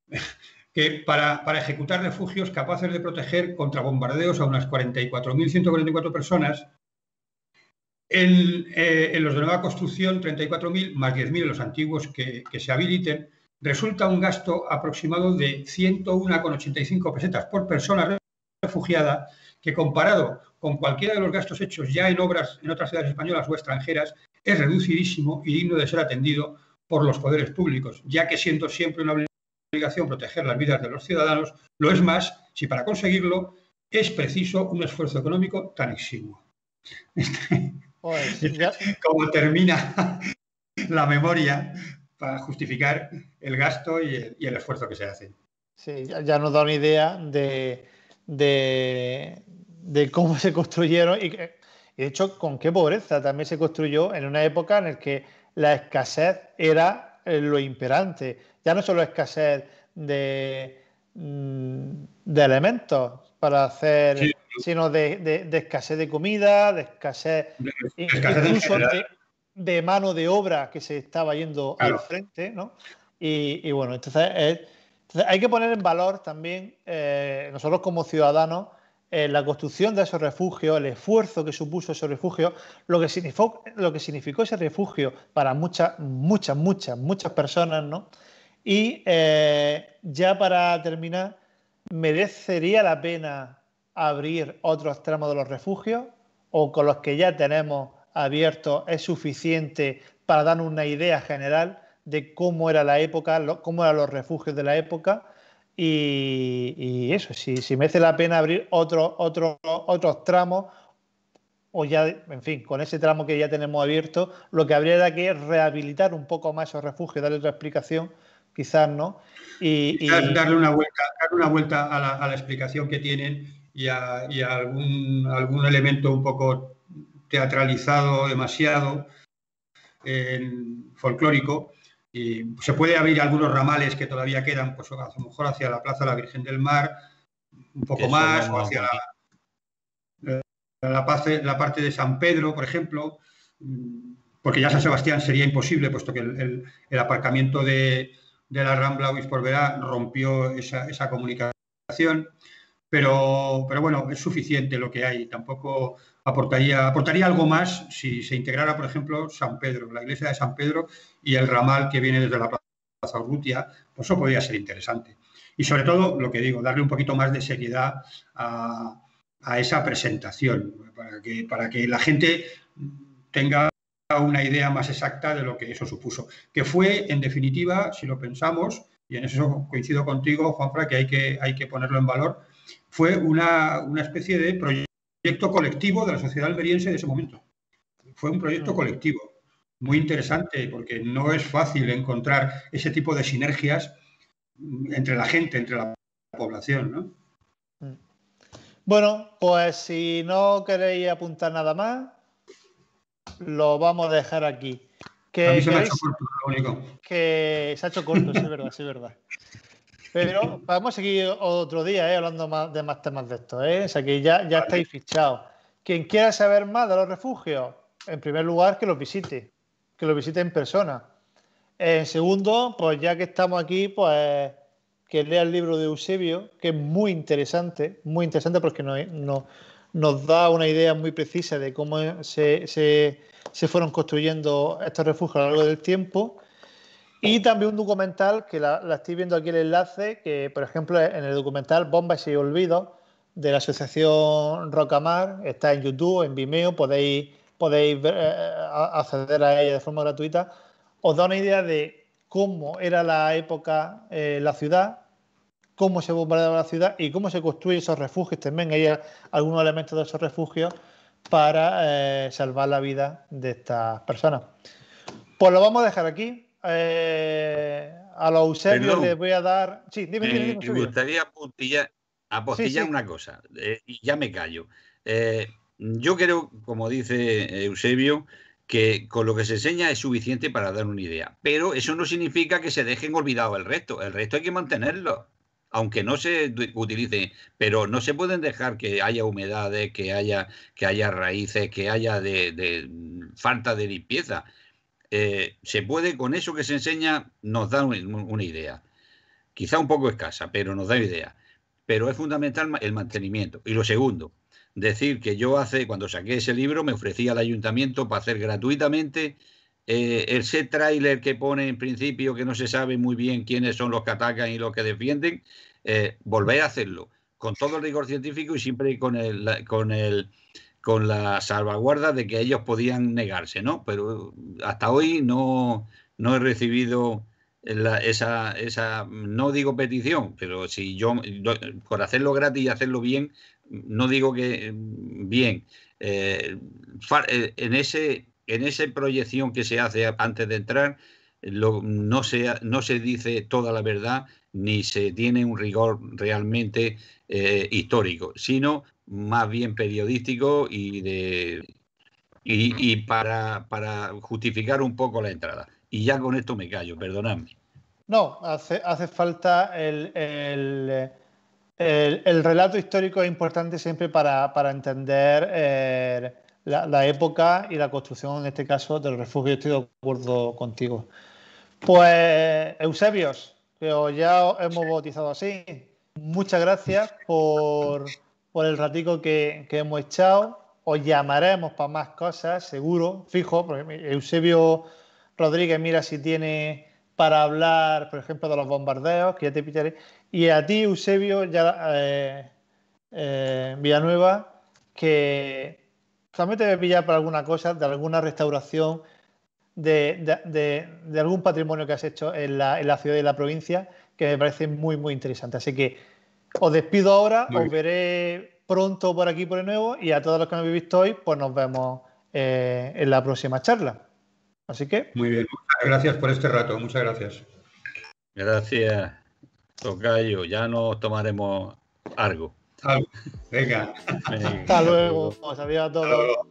que para, para, ejecutar refugios capaces de proteger contra bombardeos a unas 44.144 personas, eh, en, los de nueva construcción, 34.000 más 10.000 los antiguos que, se habiliten, resulta un gasto aproximado de 101,85 pesetas por persona refugiada, que comparado con cualquiera de los gastos hechos ya en obras en otras ciudades españolas o extranjeras, es reducidísimo y digno de ser atendido por los poderes públicos, ya que siendo siempre una obligación proteger las vidas de los ciudadanos, lo es más si para conseguirlo es preciso un esfuerzo económico tan exiguo. Este, Cómo termina la memoria para justificar el gasto y el, esfuerzo que se hace. Sí, ya, nos da una idea de, cómo se construyeron y, de hecho con qué pobreza también se construyó en una época en la que la escasez era eh, lo imperante. Ya no solo escasez de mm, elementos, para hacer, sino de, escasez de comida, de escasez, de, incluso de, mano de obra que se estaba yendo al frente, ¿no? Y, bueno, entonces, hay que poner en valor también eh, nosotros como ciudadanos eh, la construcción de esos refugios, el esfuerzo que supuso esos refugios, lo que significó, lo que significó ese refugio para muchas, muchas, muchas, muchas personas, ¿no? Y eh, ya para terminar, ¿merecería la pena abrir otros tramos de los refugios o con los que ya tenemos abiertos es suficiente para dar una idea general de cómo era la época, cómo eran los refugios de la época? Y, eso, si, si, merece la pena abrir otros otro, otros tramos o ya, en fin, con ese tramo que ya tenemos abierto, lo que habría era que rehabilitar un poco más esos refugios, darle otra explicación quizás, ¿no? Y, darle, una vuelta, darle una vuelta a la, explicación que tienen y a, y a algún, algún, elemento un poco teatralizado demasiado, folclórico. Y se puede abrir algunos ramales que todavía quedan, pues a lo mejor hacia la Plaza de la Virgen del Mar, un poco más, o hacia la, parte de San Pedro, por ejemplo, porque ya San Sebastián sería imposible, puesto que el aparcamiento de, de la Rambla Porvera, rompió esa, esa comunicación, pero, pero bueno, es suficiente lo que hay. Tampoco aportaría, aportaría algo más si se integrara, por ejemplo, San Pedro, la iglesia de San Pedro y el ramal que viene desde la Plaza Urrutia, pues eso podría ser interesante. Y sobre todo, lo que digo, darle un poquito más de seriedad a, a esa presentación, para que, para que la gente tenga una idea más exacta de lo que eso supuso, que fue, en definitiva, si lo pensamos, y en eso coincido contigo, Juanfra, que hay que, hay que ponerlo en valor, fue una, especie de proyecto colectivo de la sociedad almeriense de ese momento. Fue un proyecto mm. colectivo, muy interesante, porque no es fácil encontrar ese tipo de sinergias mm, entre la gente, entre la población, mm. Bueno, pues si no queréis apuntar nada más, lo vamos a dejar aquí. Que, a se ha hecho corto, lo único. se ha hecho corto, sí, es verdad, es verdad. Pero vamos a seguir otro día ¿eh? hablando de más temas de esto. ¿eh? O sea que ya, estáis fichados. Quien quiera saber más de los refugios, en primer lugar, que los visite. Que los visite en persona. En segundo, pues ya que estamos aquí, pues que lea el libro de Eusebio, que es muy interesante, muy interesante porque no nos da una idea muy precisa de cómo se, fueron construyendo estos refugios a lo largo del tiempo. Y también un documental, que la, estoy viendo aquí el enlace, que por ejemplo en el documental Bombas y Olvidos de la Asociación Rocamar, está en YouTube, en Vimeo, podéis, podéis eh, acceder a ella de forma gratuita. Os da una idea de cómo era la época, eh, la ciudad, cómo se bombardea la ciudad y cómo se construyen esos refugios. También hay algunos elementos de esos refugios para eh, salvar la vida de estas personas. Pues lo vamos a dejar aquí. Eh, a los Eusebio les voy a dar. Sí, dime, dime, me gustaría apostillar, apostillar una cosa, eh, y ya me callo. yo creo, como dice Eusebio, que con lo que se enseña es suficiente para dar una idea. Pero eso no significa que se dejen olvidado el resto. El resto hay que mantenerlo aunque no se utilice, pero no se pueden dejar que haya humedades, que haya, que haya raíces, que haya de, mm, falta de limpieza. Eh, se puede, con eso que se enseña, nos da una idea. Quizá un poco escasa, pero nos da idea. Pero es fundamental el mantenimiento. Y lo segundo, decir que yo hace, cuando saqué ese libro, me ofrecí al ayuntamiento para hacer gratuitamente el eh, set trailer que pone en principio que no se sabe muy bien quiénes son los que atacan y los que defienden, eh, volver a hacerlo con todo el rigor científico y siempre con el, con el con la salvaguarda de que ellos podían negarse, ¿no? Pero hasta hoy no, no he recibido esa, esa, no digo petición, pero si yo, por hacerlo gratis y hacerlo bien, no digo que mm, bien. Eh, en ese en esa proyección que se hace antes de entrar, no, se, dice toda la verdad ni se tiene un rigor realmente eh, histórico, sino más bien periodístico y, para, justificar un poco la entrada. Y ya con esto me callo, perdonadme. No, hace, falta el, relato histórico es importante siempre para, entender... Eh, la, época y la construcción, en este caso, del refugio. Estoy de acuerdo contigo. Pues, Eusebios, que ya hemos bautizado así, muchas gracias por, por el ratico que, hemos echado. Os llamaremos para más cosas, seguro, fijo, porque Eusebio Rodríguez, mira si tiene para hablar, por ejemplo, de los bombardeos, que ya te pillaré Y a ti, Eusebio, ya, eh, eh, Villanueva, que también te voy a pillar para alguna cosa, de alguna restauración, de, algún patrimonio que has hecho en la, ciudad y la provincia, que me parece muy, muy interesante. Así que os despido ahora, os veré pronto por aquí por el nuevo y a todos los que me habéis visto hoy, pues nos vemos eh, en la próxima charla. Así que. Muy bien, muchas gracias por este rato, muchas gracias. Gracias, Tocayo. Ya nos tomaremos algo. Venga. Venga. Hasta luego. Os había todo.